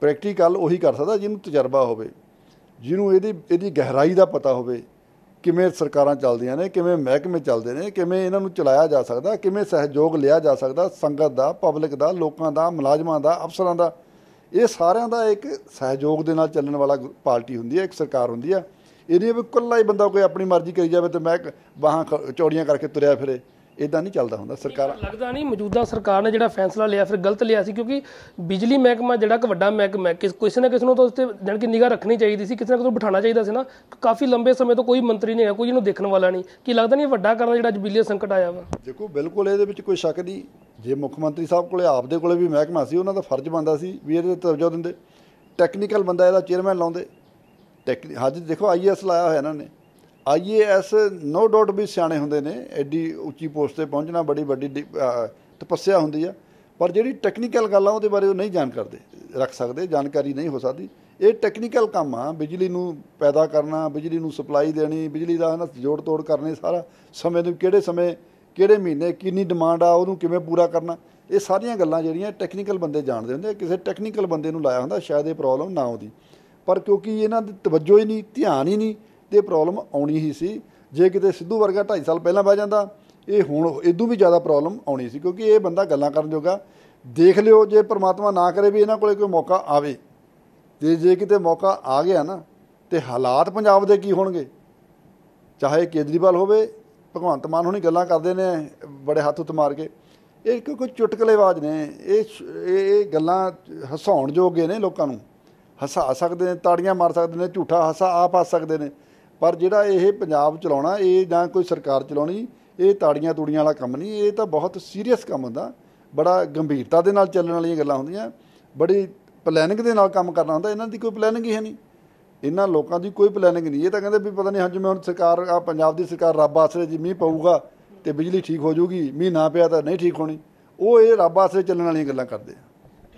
ਪ੍ਰੈਕਟੀਕਲ ਉਹੀ ਕਰ ਸਕਦਾ ਜਿਹਨੂੰ ਤਜਰਬਾ ਹੋਵੇ ਜਿਹਨੂੰ ਇਹਦੀ ਇਹਦੀ ਗਹਿਰਾਈ ਦਾ ਪਤਾ ਹੋਵੇ ਕਿਵੇਂ ਸਰਕਾਰਾਂ ਚੱਲਦੀਆਂ ਨੇ ਕਿਵੇਂ ਮਹਿਕਮੇ ਚੱਲਦੇ ਨੇ ਕਿਵੇਂ ਇਹਨਾਂ ਨੂੰ ਚਲਾਇਆ ਜਾ ਸਕਦਾ ਕਿਵੇਂ ਸਹਿਯੋਗ ਲਿਆ ਜਾ ਸਕਦਾ ਸੰਗਤ ਦਾ ਪਬਲਿਕ ਦਾ ਲੋਕਾਂ ਦਾ ਮੁਲਾਜ਼ਮਾਂ ਦਾ ਅਫਸਰਾਂ ਦਾ ਇਹ ਸਾਰਿਆਂ ਦਾ ਇੱਕ ਸਹਿਯੋਗ ਦੇ ਨਾਲ ਚੱਲਣ ਵਾਲਾ ਪਾਰਟੀ ਹੁੰਦੀ ਹੈ ਇੱਕ ਸਰਕਾਰ ਹੁੰਦੀ ਹੈ ਇਹਦੀ ਵੀ ਕੱਲਾ ਹੀ ਬੰਦਾ ਕੋਈ ਆਪਣੀ ਮਰਜ਼ੀ ਕਰੀ ਜਾਵੇ ਤੇ ਮੈਂ ਬਾਹਾਂ ਚੌੜੀਆਂ ਕਰਕੇ ਤੁਰਿਆ ਫਿਰੇ ਇਦਾਂ ਨਹੀਂ ਚੱਲਦਾ ਹੁੰਦਾ ਸਰਕਾਰ ਲੱਗਦਾ ਨਹੀਂ ਮੌਜੂਦਾ ਸਰਕਾਰ ਨੇ ਜਿਹੜਾ ਫੈਸਲਾ ਲਿਆ ਫਿਰ ਗਲਤ ਲਿਆ ਸੀ ਕਿਉਂਕਿ ਬਿਜਲੀ ਮਹਿਕਮਾ ਜਿਹੜਾ ਕਿ ਵੱਡਾ ਮਹਿਕਮਾ ਹੈ ਕਿਸੇ ਨਾ ਕਿਸੇ ਨੂੰ ਤਾਂ ਉਸ ਤੇ ਜਾਨ ਕੇ ਨਿਗਾਹ ਰੱਖਣੀ ਚਾਹੀਦੀ ਸੀ ਕਿਸੇ ਨਾ ਕਿਸੇ ਨੂੰ ਬਿਠਾਣਾ ਚਾਹੀਦਾ ਸੀ ਨਾ ਕਾਫੀ ਲੰਬੇ ਸਮੇਂ ਤੋਂ ਕੋਈ ਮੰਤਰੀ ਨਹੀਂ ਹੈ ਕੋਈ ਇਹਨੂੰ ਦੇਖਣ ਵਾਲਾ ਨਹੀਂ ਕੀ ਲੱਗਦਾ ਨਹੀਂ ਵੱਡਾ ਕਾਰਨ ਜਿਹੜਾ ਅੱਜ ਬਿਜਲੀ ਦਾ ਸੰਕਟ ਆਇਆ ਵਾ ਦੇਖੋ ਬਿਲਕੁਲ ਇਹਦੇ ਵਿੱਚ ਕੋਈ ਸ਼ੱਕ ਨਹੀਂ ਜੇ ਮੁੱਖ ਮੰਤਰੀ ਸਾਹਿਬ ਕੋਲੇ ਆਪਦੇ ਕੋਲੇ ਵੀ ਮਹਿਕਮਾ ਸੀ ਉਹਨਾਂ ਦਾ ਫਰਜ਼ ਬੰਦਾ ਸੀ ਵੀ ਇਹਦੇ ਤੇ ਤਵੱਜੋ ਦਿੰਦੇ ਟੈਕਨੀਕਲ ਬੰਦਾ ਇਹਦਾ ਚੇਅਰਮੈਨ ਲਾਉਂਦੇ ਟੈਕਨੀਕ ਹਾਂਜੀ ਦੇਖੋ ਆਈਐਸ ਲਾਇਆ ਹੋਇਆ ਇਹਨਾਂ ਨੇ ਆਈਏਐਸ ਨੋ ਡਾਊਟ ਵੀ ਸਿਆਣੇ ਹੁੰਦੇ ਨੇ ਐਡੀ ਉੱਚੀ ਪੋਸਟ ਤੇ ਪਹੁੰਚਣਾ ਬੜੀ ਵੱਡੀ ਤਪੱਸਿਆ ਹੁੰਦੀ ਆ ਪਰ ਜਿਹੜੀ ਟੈਕਨੀਕਲ ਗੱਲ ਆ ਉਹਦੇ ਬਾਰੇ ਉਹ ਨਹੀਂ ਜਾਣ ਕਰਦੇ ਰੱਖ ਸਕਦੇ ਜਾਣਕਾਰੀ ਨਹੀਂ ਹੋ ਸਕਦੀ ਇਹ ਟੈਕਨੀਕਲ ਕੰਮ ਆ ਬਿਜਲੀ ਨੂੰ ਪੈਦਾ ਕਰਨਾ ਬਿਜਲੀ ਨੂੰ ਸਪਲਾਈ ਦੇਣੀ ਬਿਜਲੀ ਦਾ ਨਾ ਜੋੜ ਤੋੜ ਕਰਨੇ ਸਾਰਾ ਸਮੇਂ ਦੇ ਕਿਹੜੇ ਸਮੇਂ ਕਿਹੜੇ ਮਹੀਨੇ ਕਿੰਨੀ ਡਿਮਾਂਡ ਆ ਉਹਨੂੰ ਕਿਵੇਂ ਪੂਰਾ ਕਰਨਾ ਇਹ ਸਾਰੀਆਂ ਗੱਲਾਂ ਜਿਹੜੀਆਂ ਟੈਕਨੀਕਲ ਬੰਦੇ ਜਾਣਦੇ ਹੁੰਦੇ ਕਿਸੇ ਟੈਕਨੀਕਲ ਬੰਦੇ ਨੂੰ ਲਾਇਆ ਹੁੰਦਾ ਸ਼ਾਇਦ ਇਹ ਪ੍ਰੋਬਲਮ ਨਾ ਆਉਂਦੀ ਪਰ ਕਿਉਂਕਿ ਇਹਨਾਂ ਦੀ ਤਵੱਜੋ ਹੀ ਨਹੀਂ ਧਿਆਨ ਹੀ ਨਹੀਂ ਤੇ ਪ੍ਰੋਬਲਮ ਆਉਣੀ ਹੀ ਸੀ ਜੇ ਕਿਤੇ ਸਿੱਧੂ ਵਰਗਾ 2.5 ਸਾਲ ਪਹਿਲਾਂ ਬਹਿ ਜਾਂਦਾ ਇਹ ਹੁਣ ਇਦੋਂ ਵੀ ਜ਼ਿਆਦਾ ਪ੍ਰੋਬਲਮ ਆਉਣੀ ਸੀ ਕਿਉਂਕਿ ਇਹ ਬੰਦਾ ਗੱਲਾਂ ਕਰਨ ਜੋਗਾ ਦੇਖ ਲਿਓ ਜੇ ਪ੍ਰਮਾਤਮਾ ਨਾ ਕਰੇ ਵੀ ਇਹਨਾਂ ਕੋਲੇ ਕੋਈ ਮੌਕਾ ਆਵੇ ਤੇ ਜੇ ਕਿਤੇ ਮੌਕਾ ਆ ਗਿਆ ਨਾ ਤੇ ਹਾਲਾਤ ਪੰਜਾਬ ਦੇ ਕੀ ਹੋਣਗੇ ਚਾਹੇ ਕੇਜਰੀਵਾਲ ਹੋਵੇ ਭਗਵੰਤ ਮਾਨ ਹੁਣੀ ਗੱਲਾਂ ਕਰਦੇ ਨੇ ਬੜੇ ਹੱਥ ਉੱਤ ਮਾਰ ਕੇ ਇਹ ਕੋਈ ਚੁਟਕਲੇਵਾਜ ਨੇ ਇਹ ਇਹ ਗੱਲਾਂ ਹਸਾਉਣ ਜੋਗੇ ਨੇ ਲੋਕਾਂ ਨੂੰ ਹਸਾ ਸਕਦੇ ਨੇ ਤਾੜੀਆਂ ਮਾਰ ਸਕਦੇ ਨੇ ਝੂਠਾ ਹਸਾ ਆਪ ਆ ਸਕਦੇ ਨੇ ਪਰ ਜਿਹੜਾ ਇਹ ਪੰਜਾਬ ਚਲਾਉਣਾ ਇਹ ਜਾਂ ਕੋਈ ਸਰਕਾਰ ਚਲਾਉਣੀ ਇਹ ਤਾੜੀਆਂ ਤੂੜੀਆਂ ਵਾਲਾ ਕੰਮ ਨਹੀਂ ਇਹ ਤਾਂ ਬਹੁਤ ਸੀਰੀਅਸ ਕੰਮ ਹੁੰਦਾ ਬੜਾ ਗੰਭੀਰਤਾ ਦੇ ਨਾਲ ਚੱਲਣ ਵਾਲੀਆਂ ਗੱਲਾਂ ਹੁੰਦੀਆਂ ਬੜੀ ਪਲੈਨਿੰਗ ਦੇ ਨਾਲ ਕੰਮ ਕਰਨਾ ਹੁੰਦਾ ਇਹਨਾਂ ਦੀ ਕੋਈ ਪਲੈਨਿੰਗ ਹੀ ਨਹੀਂ ਇਹਨਾਂ ਲੋਕਾਂ ਦੀ ਕੋਈ ਪਲੈਨਿੰਗ ਨਹੀਂ ਇਹ ਤਾਂ ਕਹਿੰਦੇ ਵੀ ਪਤਾ ਨਹੀਂ ਹਾਂ ਜਿਵੇਂ ਹੁਣ ਸਰਕਾਰ ਆ ਪੰਜਾਬ ਦੀ ਸਰਕਾਰ ਰੱਬ ਆਸਰੇ ਜੀ ਮੀਂਹ ਪਊਗਾ ਤੇ ਬਿਜਲੀ ਠੀਕ ਹੋ ਜਾਊਗੀ ਮੀਂਹ ਨਾ ਪਿਆ ਤਾਂ ਨਹੀਂ ਠੀਕ ਹੋਣੀ ਉਹ ਇਹ ਰੱਬ ਆਸਰੇ ਚੱਲਣ ਵਾਲੀਆਂ ਗੱਲਾਂ ਕਰਦੇ ਆ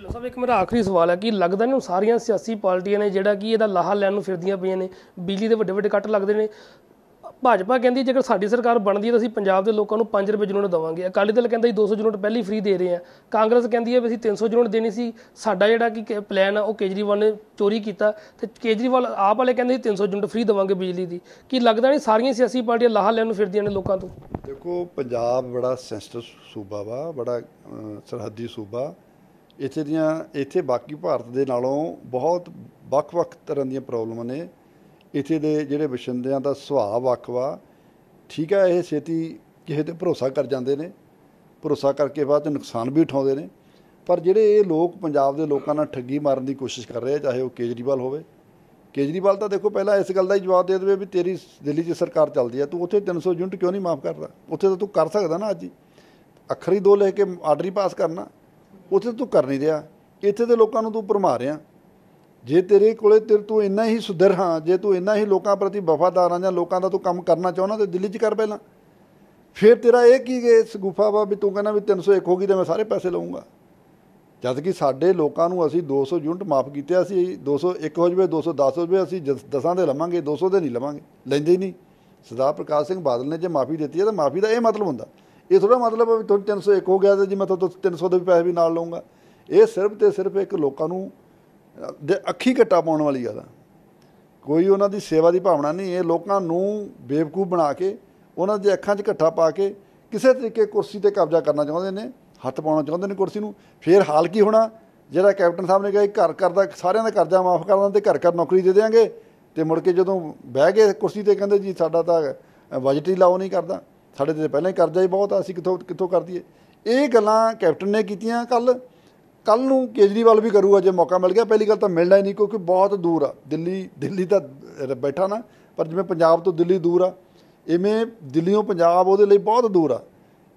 ਲੋ ਸਾਹਿਬ ਇੱਕ ਮੇਰਾ ਆਖਰੀ ਸਵਾਲ ਹੈ ਕਿ ਲੱਗਦਾ ਨਹੀਂ ਸਾਰੀਆਂ ਸਿਆਸੀ ਪਾਰਟੀਆਂ ਨੇ ਜਿਹੜਾ ਕਿ ਇਹਦਾ ਲਾਹਾ ਲੈਣ ਨੂੰ ਫਿਰਦੀਆਂ ਪਈਆਂ ਨੇ ਬਿਜਲੀ ਦੇ ਵੱਡੇ ਵੱਡੇ ਕੱਟ ਲੱਗਦੇ ਨੇ ਭਾਜਪਾ ਕਹਿੰਦੀ ਜੇਕਰ ਸਾਡੀ ਸਰਕਾਰ ਬਣਦੀ ਹੈ ਤਾਂ ਅਸੀਂ ਪੰਜਾਬ ਦੇ ਲੋਕਾਂ ਨੂੰ 5 ਰੁਪਏ ਯੂਨਿਟ ਦਵਾਂਗੇ ਅਕਾਲੀ ਦਲ ਕਹਿੰਦਾ ਜੀ 200 ਯੂਨਿਟ ਪਹਿਲੀ ਫ੍ਰੀ ਦੇ ਰਹੇ ਆ ਕਾਂਗਰਸ ਕਹਿੰਦੀ ਹੈ ਵੀ ਅਸੀਂ 300 ਯੂਨਿਟ ਦੇਣੀ ਸੀ ਸਾਡਾ ਜਿਹੜਾ ਕੀ ਪਲਾਨ ਆ ਉਹ ਕੇਜਰੀਵਾਲ ਨੇ ਚੋਰੀ ਕੀਤਾ ਤੇ ਕੇਜਰੀਵਾਲ ਆਪ ਵਾਲੇ ਕਹਿੰਦੇ 300 ਯੂਨਿਟ ਫ੍ਰੀ ਦਵਾਂਗੇ ਬਿਜਲੀ ਦੀ ਕੀ ਲੱਗਦਾ ਨਹੀਂ ਸਾਰੀਆਂ ਸਿਆਸੀ ਪਾਰਟੀਆਂ ਲਾਹਾ ਲੈਣ ਨੂੰ ਫਿਰਦੀਆਂ ਨੇ ਲੋਕਾਂ ਤੋਂ ਦੇਖੋ ਪੰਜਾਬ ਬੜਾ ਸੈਂਸਿਟਿਵ ਸੂਬਾ ਵਾ ਬੜਾ ਸਰਹੱਦੀ ਸੂਬਾ ਇੱਥੇ ਦੀਆਂ ਇੱਥੇ ਬਾਕੀ ਭਾਰਤ ਦੇ ਨਾਲੋਂ ਬਹੁਤ ਵੱਖ-ਵੱਖ ਤਰ੍ਹਾਂ ਦੀਆਂ ਪ੍ਰੋਬਲਮਾਂ ਨੇ ਇੱਥੇ ਦੇ ਜਿਹੜੇ ਵਸਿੰਦਿਆਂ ਦਾ ਸੁਭਾਅ ਵੱਖਵਾ ਠੀਕ ਹੈ ਇਹ ਛੇਤੀ ਕਿਸੇ ਤੇ ਭਰੋਸਾ ਕਰ ਜਾਂਦੇ ਨੇ ਭਰੋਸਾ ਕਰਕੇ ਬਾਅਦ ਨੁਕਸਾਨ ਵੀ ਉਠਾਉਂਦੇ ਨੇ ਪਰ ਜਿਹੜੇ ਇਹ ਲੋਕ ਪੰਜਾਬ ਦੇ ਲੋਕਾਂ ਨਾਲ ਠੱਗੀ ਮਾਰਨ ਦੀ ਕੋਸ਼ਿਸ਼ ਕਰ ਰਹੇ ਚਾਹੇ ਉਹ ਕੇਜਰੀਵਾਲ ਹੋਵੇ ਕੇਜਰੀਵਾਲ ਤਾਂ ਦੇਖੋ ਪਹਿਲਾਂ ਇਸ ਗੱਲ ਦਾ ਹੀ ਜਵਾਬ ਦੇ ਦੇਵੇ ਵੀ ਤੇਰੀ ਦਿੱਲੀ 'ਚ ਸਰਕਾਰ ਚੱਲਦੀ ਆ ਤੂੰ ਉੱਥੇ 300 ਯੂਨਿਟ ਕਿਉਂ ਨਹੀਂ ਮਾਫ ਕਰਦਾ ਉੱਥੇ ਤਾਂ ਤੂੰ ਕਰ ਸਕਦਾ ਨਾ ਅੱਜ ਹੀ ਅੱਖਰੀ ਦੋ ਲੈ ਕੇ ਆਰਡਰ ਹੀ ਪਾਸ ਕਰਨਾ ਉੱਥੇ ਤੂੰ ਕਰ ਨਹੀਂ ਰਿਹਾ ਇੱਥੇ ਦੇ ਲੋਕਾਂ ਨੂੰ ਤੂੰ ਭਰਮਾ ਰਿਹਾ ਜੇ ਤੇਰੇ ਕੋਲੇ ਤੇਰ ਤੂੰ ਇੰਨਾ ਹੀ ਸੁਧਰ ਹਾਂ ਜੇ ਤੂੰ ਇੰਨਾ ਹੀ ਲੋਕਾਂ ਪ੍ਰਤੀ ਵਫਾਦਾਰ ਆ ਜਾਂ ਲੋਕਾਂ ਦਾ ਤੂੰ ਕੰਮ ਕਰਨਾ ਚਾਹੁੰਦਾ ਤੇ ਦਿੱਲੀ 'ਚ ਕਰ ਪਹਿਲਾਂ ਫਿਰ ਤੇਰਾ ਇਹ ਕੀ ਗੇ ਇਸ ਗੁਫਾ ਵਾ ਵੀ ਤੂੰ ਕਹਿੰਦਾ ਵੀ 301 ਹੋ ਗਈ ਤੇ ਮੈਂ ਸਾਰੇ ਪੈਸੇ ਲਵਾਂਗਾ ਜਦ ਕਿ ਸਾਡੇ ਲੋਕਾਂ ਨੂੰ ਅਸੀਂ 200 ਯੂਨਿਟ ਮਾਫ ਕੀਤੇ ਸੀ 201 ਹੋ ਜਵੇ 210 ਹੋ ਜਵੇ ਅਸੀਂ ਦਸਾਂ ਦੇ ਲਵਾਂਗੇ 200 ਦੇ ਨਹੀਂ ਲਵਾਂਗੇ ਲੈਂਦੇ ਹੀ ਨਹੀਂ ਸਰਦਾਰ ਪ੍ਰਕਾਸ਼ ਸਿੰਘ ਬਾਦਲ ਨੇ ਜੇ ਮਾਫੀ ਦਿੱਤੀ ਹੈ ਤਾਂ ਮਾਫੀ ਦਾ ਇਹ ਮਤਲਬ ਹੁੰਦਾ ਇਹ ਥੋੜਾ ਮਤਲਬ ਹੈ ਵੀ ਇੱਕ ਹੋ ਗਿਆ ਤੇ ਜੀ ਮੈਂ ਤੁਹਾਨੂੰ 300 ਦੇ ਵੀ ਪੈਸੇ ਵੀ ਨਾਲ ਲਵਾਂਗਾ ਇਹ ਸਿਰਫ ਤੇ ਸਿਰਫ ਇੱਕ ਲੋਕਾਂ ਨੂੰ ਦੇ ਅੱਖੀ ਘਟਾ ਪਾਉਣ ਵਾਲੀ ਗੱਲ ਆ ਕੋਈ ਉਹਨਾਂ ਦੀ ਸੇਵਾ ਦੀ ਭਾਵਨਾ ਨਹੀਂ ਇਹ ਲੋਕਾਂ ਨੂੰ ਬੇਵਕੂਫ ਬਣਾ ਕੇ ਉਹਨਾਂ ਦੇ ਅੱਖਾਂ 'ਚ ਘੱਟਾ ਪਾ ਕੇ ਕਿਸੇ ਤਰੀਕੇ ਕੁਰਸੀ ਤੇ ਕਬਜ਼ਾ ਕਰਨਾ ਚਾਹੁੰਦੇ ਨੇ ਹੱਥ ਪਾਉਣਾ ਚਾਹੁੰਦੇ ਨੇ ਕੁਰਸੀ ਨੂੰ ਫੇਰ ਹਾਲ ਕੀ ਹੋਣਾ ਜਿਹੜਾ ਕੈਪਟਨ ਸਾਹਿਬ ਨੇ ਕਿਹਾ ਘਰ ਘਰ ਦਾ ਸਾਰਿਆਂ ਦਾ ਕਰਜ਼ਾ ਮਾਫ ਕਰ ਦਾਂ ਤੇ ਘਰ ਘਰ ਨੌਕਰੀ ਦੇ ਦੇਾਂਗੇ ਤੇ ਮੁੜ ਕੇ ਜਦੋਂ ਬਹਿ ਗਏ ਕੁਰਸੀ ਤੇ ਕਹਿੰਦੇ ਜੀ ਸਾਡਾ ਤਾਂ ਬਜਟ ਹੀ ਲਾਉ ਨਹੀਂ ਕਰਦਾ ਸਾਡੇ ਤੇ ਪਹਿਲਾਂ ਹੀ ਕਰਜ਼ਾ ਹੀ ਬਹੁਤ ਆ ਅਸੀਂ ਕਿੱਥੋਂ ਕਿੱਥੋਂ ਕਰ ਦਈਏ ਇਹ ਗੱਲਾਂ ਕੈਪਟਨ ਨੇ ਕੀਤੀਆਂ ਕੱਲ ਕੱਲ ਨੂੰ ਕੇਜਰੀਵਾਲ ਵੀ ਕਰੂਗਾ ਜੇ ਮੌਕਾ ਮਿਲ ਗਿਆ ਪਹਿਲੀ ਗੱਲ ਤਾਂ ਮਿਲਣਾ ਹੀ ਨਹੀਂ ਕਿਉਂਕਿ ਬਹੁਤ ਦੂਰ ਆ ਦਿੱਲੀ ਦਿੱਲੀ ਤਾਂ ਬੈਠਾ ਨਾ ਪਰ ਜਿਵੇਂ ਪੰਜਾਬ ਤੋਂ ਦਿੱਲੀ ਦੂਰ ਆ ਇਵੇਂ ਦਿੱਲੀੋਂ ਪੰਜਾਬ ਉਹਦੇ ਲਈ ਬਹੁਤ ਦੂਰ ਆ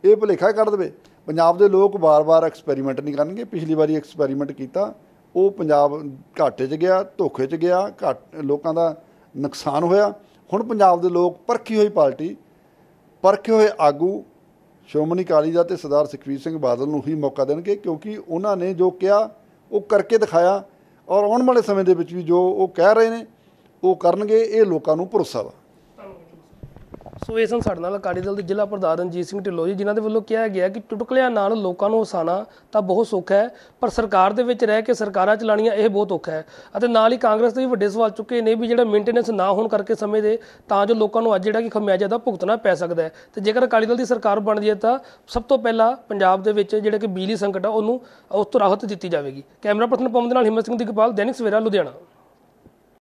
ਇਹ ਭੁਲੇਖਾ ਕੱਢ ਦਵੇ ਪੰਜਾਬ ਦੇ ਲੋਕ ਬਾਰ-ਬਾਰ ਐਕਸਪੈਰੀਮੈਂਟ ਨਹੀਂ ਕਰਨਗੇ ਪਿਛਲੀ ਵਾਰੀ ਐਕਸਪੈਰੀਮੈਂਟ ਕੀਤਾ ਉਹ ਪੰਜਾਬ ਘਾਟੇ 'ਚ ਗਿਆ ਧੋਖੇ 'ਚ ਗਿਆ ਲੋਕਾਂ ਦਾ ਨੁਕਸਾਨ ਹੋਇਆ ਹੁਣ ਪੰਜਾਬ ਦੇ ਲੋਕ ਪਰਖੀ ਹੋਈ ਪਾਰਟੀ ਪਰਖੇ ਹੋਏ ਆਗੂ ਸ਼ੋਮਨੀ ਕਾਲੀ ਦਾ ਤੇ ਸਰਦਾਰ ਸੁਖਵੀਰ ਸਿੰਘ ਬਾਦਲ ਨੂੰ ਹੀ ਮੌਕਾ ਦੇਣਗੇ ਕਿਉਂਕਿ ਉਹਨਾਂ ਨੇ ਜੋ ਕਿਹਾ ਉਹ ਕਰਕੇ ਦਿਖਾਇਆ ਔਰ ਆਉਣ ਵਾਲੇ ਸਮੇਂ ਦੇ ਵਿੱਚ ਵੀ ਜੋ ਉਹ ਕਹਿ ਰਹੇ ਨੇ ਉਹ ਕਰਨਗੇ ਇਹ ਲੋਕਾਂ ਨੂੰ ਭਰੋਸਾ ਵਾ ਸੋ ਇਹ ਸਨ ਸਾਡੇ ਨਾਲ ਅਕਾਲੀ ਦਲ ਦੇ ਜ਼ਿਲ੍ਹਾ ਪ੍ਰਧਾਨ ਰਣਜੀਤ ਸਿੰਘ ਢਿੱਲੋਂ ਜੀ ਜਿਨ੍ਹਾਂ ਦੇ ਵੱਲੋਂ ਕਿਹਾ ਗਿਆ ਕਿ ਟੁਟਕਲਿਆਂ ਨਾਲ ਲੋਕਾਂ ਨੂੰ ਹਸਾਣਾ ਤਾਂ ਬਹੁਤ ਸੌਖਾ ਹੈ ਪਰ ਸਰਕਾਰ ਦੇ ਵਿੱਚ ਰਹਿ ਕੇ ਸਰਕਾਰਾਂ ਚਲਾਣੀਆਂ ਇਹ ਬਹੁਤ ਔਖਾ ਹੈ ਅਤੇ ਨਾਲ ਹੀ ਕਾਂਗਰਸ ਦੇ ਵੀ ਵੱਡੇ ਸਵਾਲ ਚੁੱਕੇ ਨੇ ਵੀ ਜਿਹੜਾ ਮੇਨਟੇਨੈਂਸ ਨਾ ਹੋਣ ਕਰਕੇ ਸਮੇਂ ਦੇ ਤਾਂ ਜੋ ਲੋਕਾਂ ਨੂੰ ਅੱਜ ਜਿਹੜਾ ਕਿ ਖਮਿਆਜਾ ਦਾ ਭੁਗਤਣਾ ਪੈ ਸਕਦਾ ਹੈ ਤੇ ਜੇਕਰ ਅਕਾਲੀ ਦਲ ਦੀ ਸਰਕਾਰ ਬਣ ਜੇ ਤਾਂ ਸਭ ਤੋਂ ਪਹਿਲਾਂ ਪੰਜਾਬ ਦੇ ਵਿੱਚ ਜਿਹੜਾ ਕਿ ਬਿਜਲੀ ਸੰਕਟ ਆ ਉਹਨੂੰ ਉਸ ਤੋਂ ਰਾਹਤ ਦਿੱਤੀ ਜਾਵੇਗੀ ਕੈਮਰਾ ਪਰਸਨ ਪਵਨ ਦੇ ਨਾਲ ਹਿੰਮਤ ਸਿੰਘ ਦੀ ਗਪਾਲ ਦੈਨਿਕ ਸਵੇਰਾ ਲੁਧਿਆਣਾ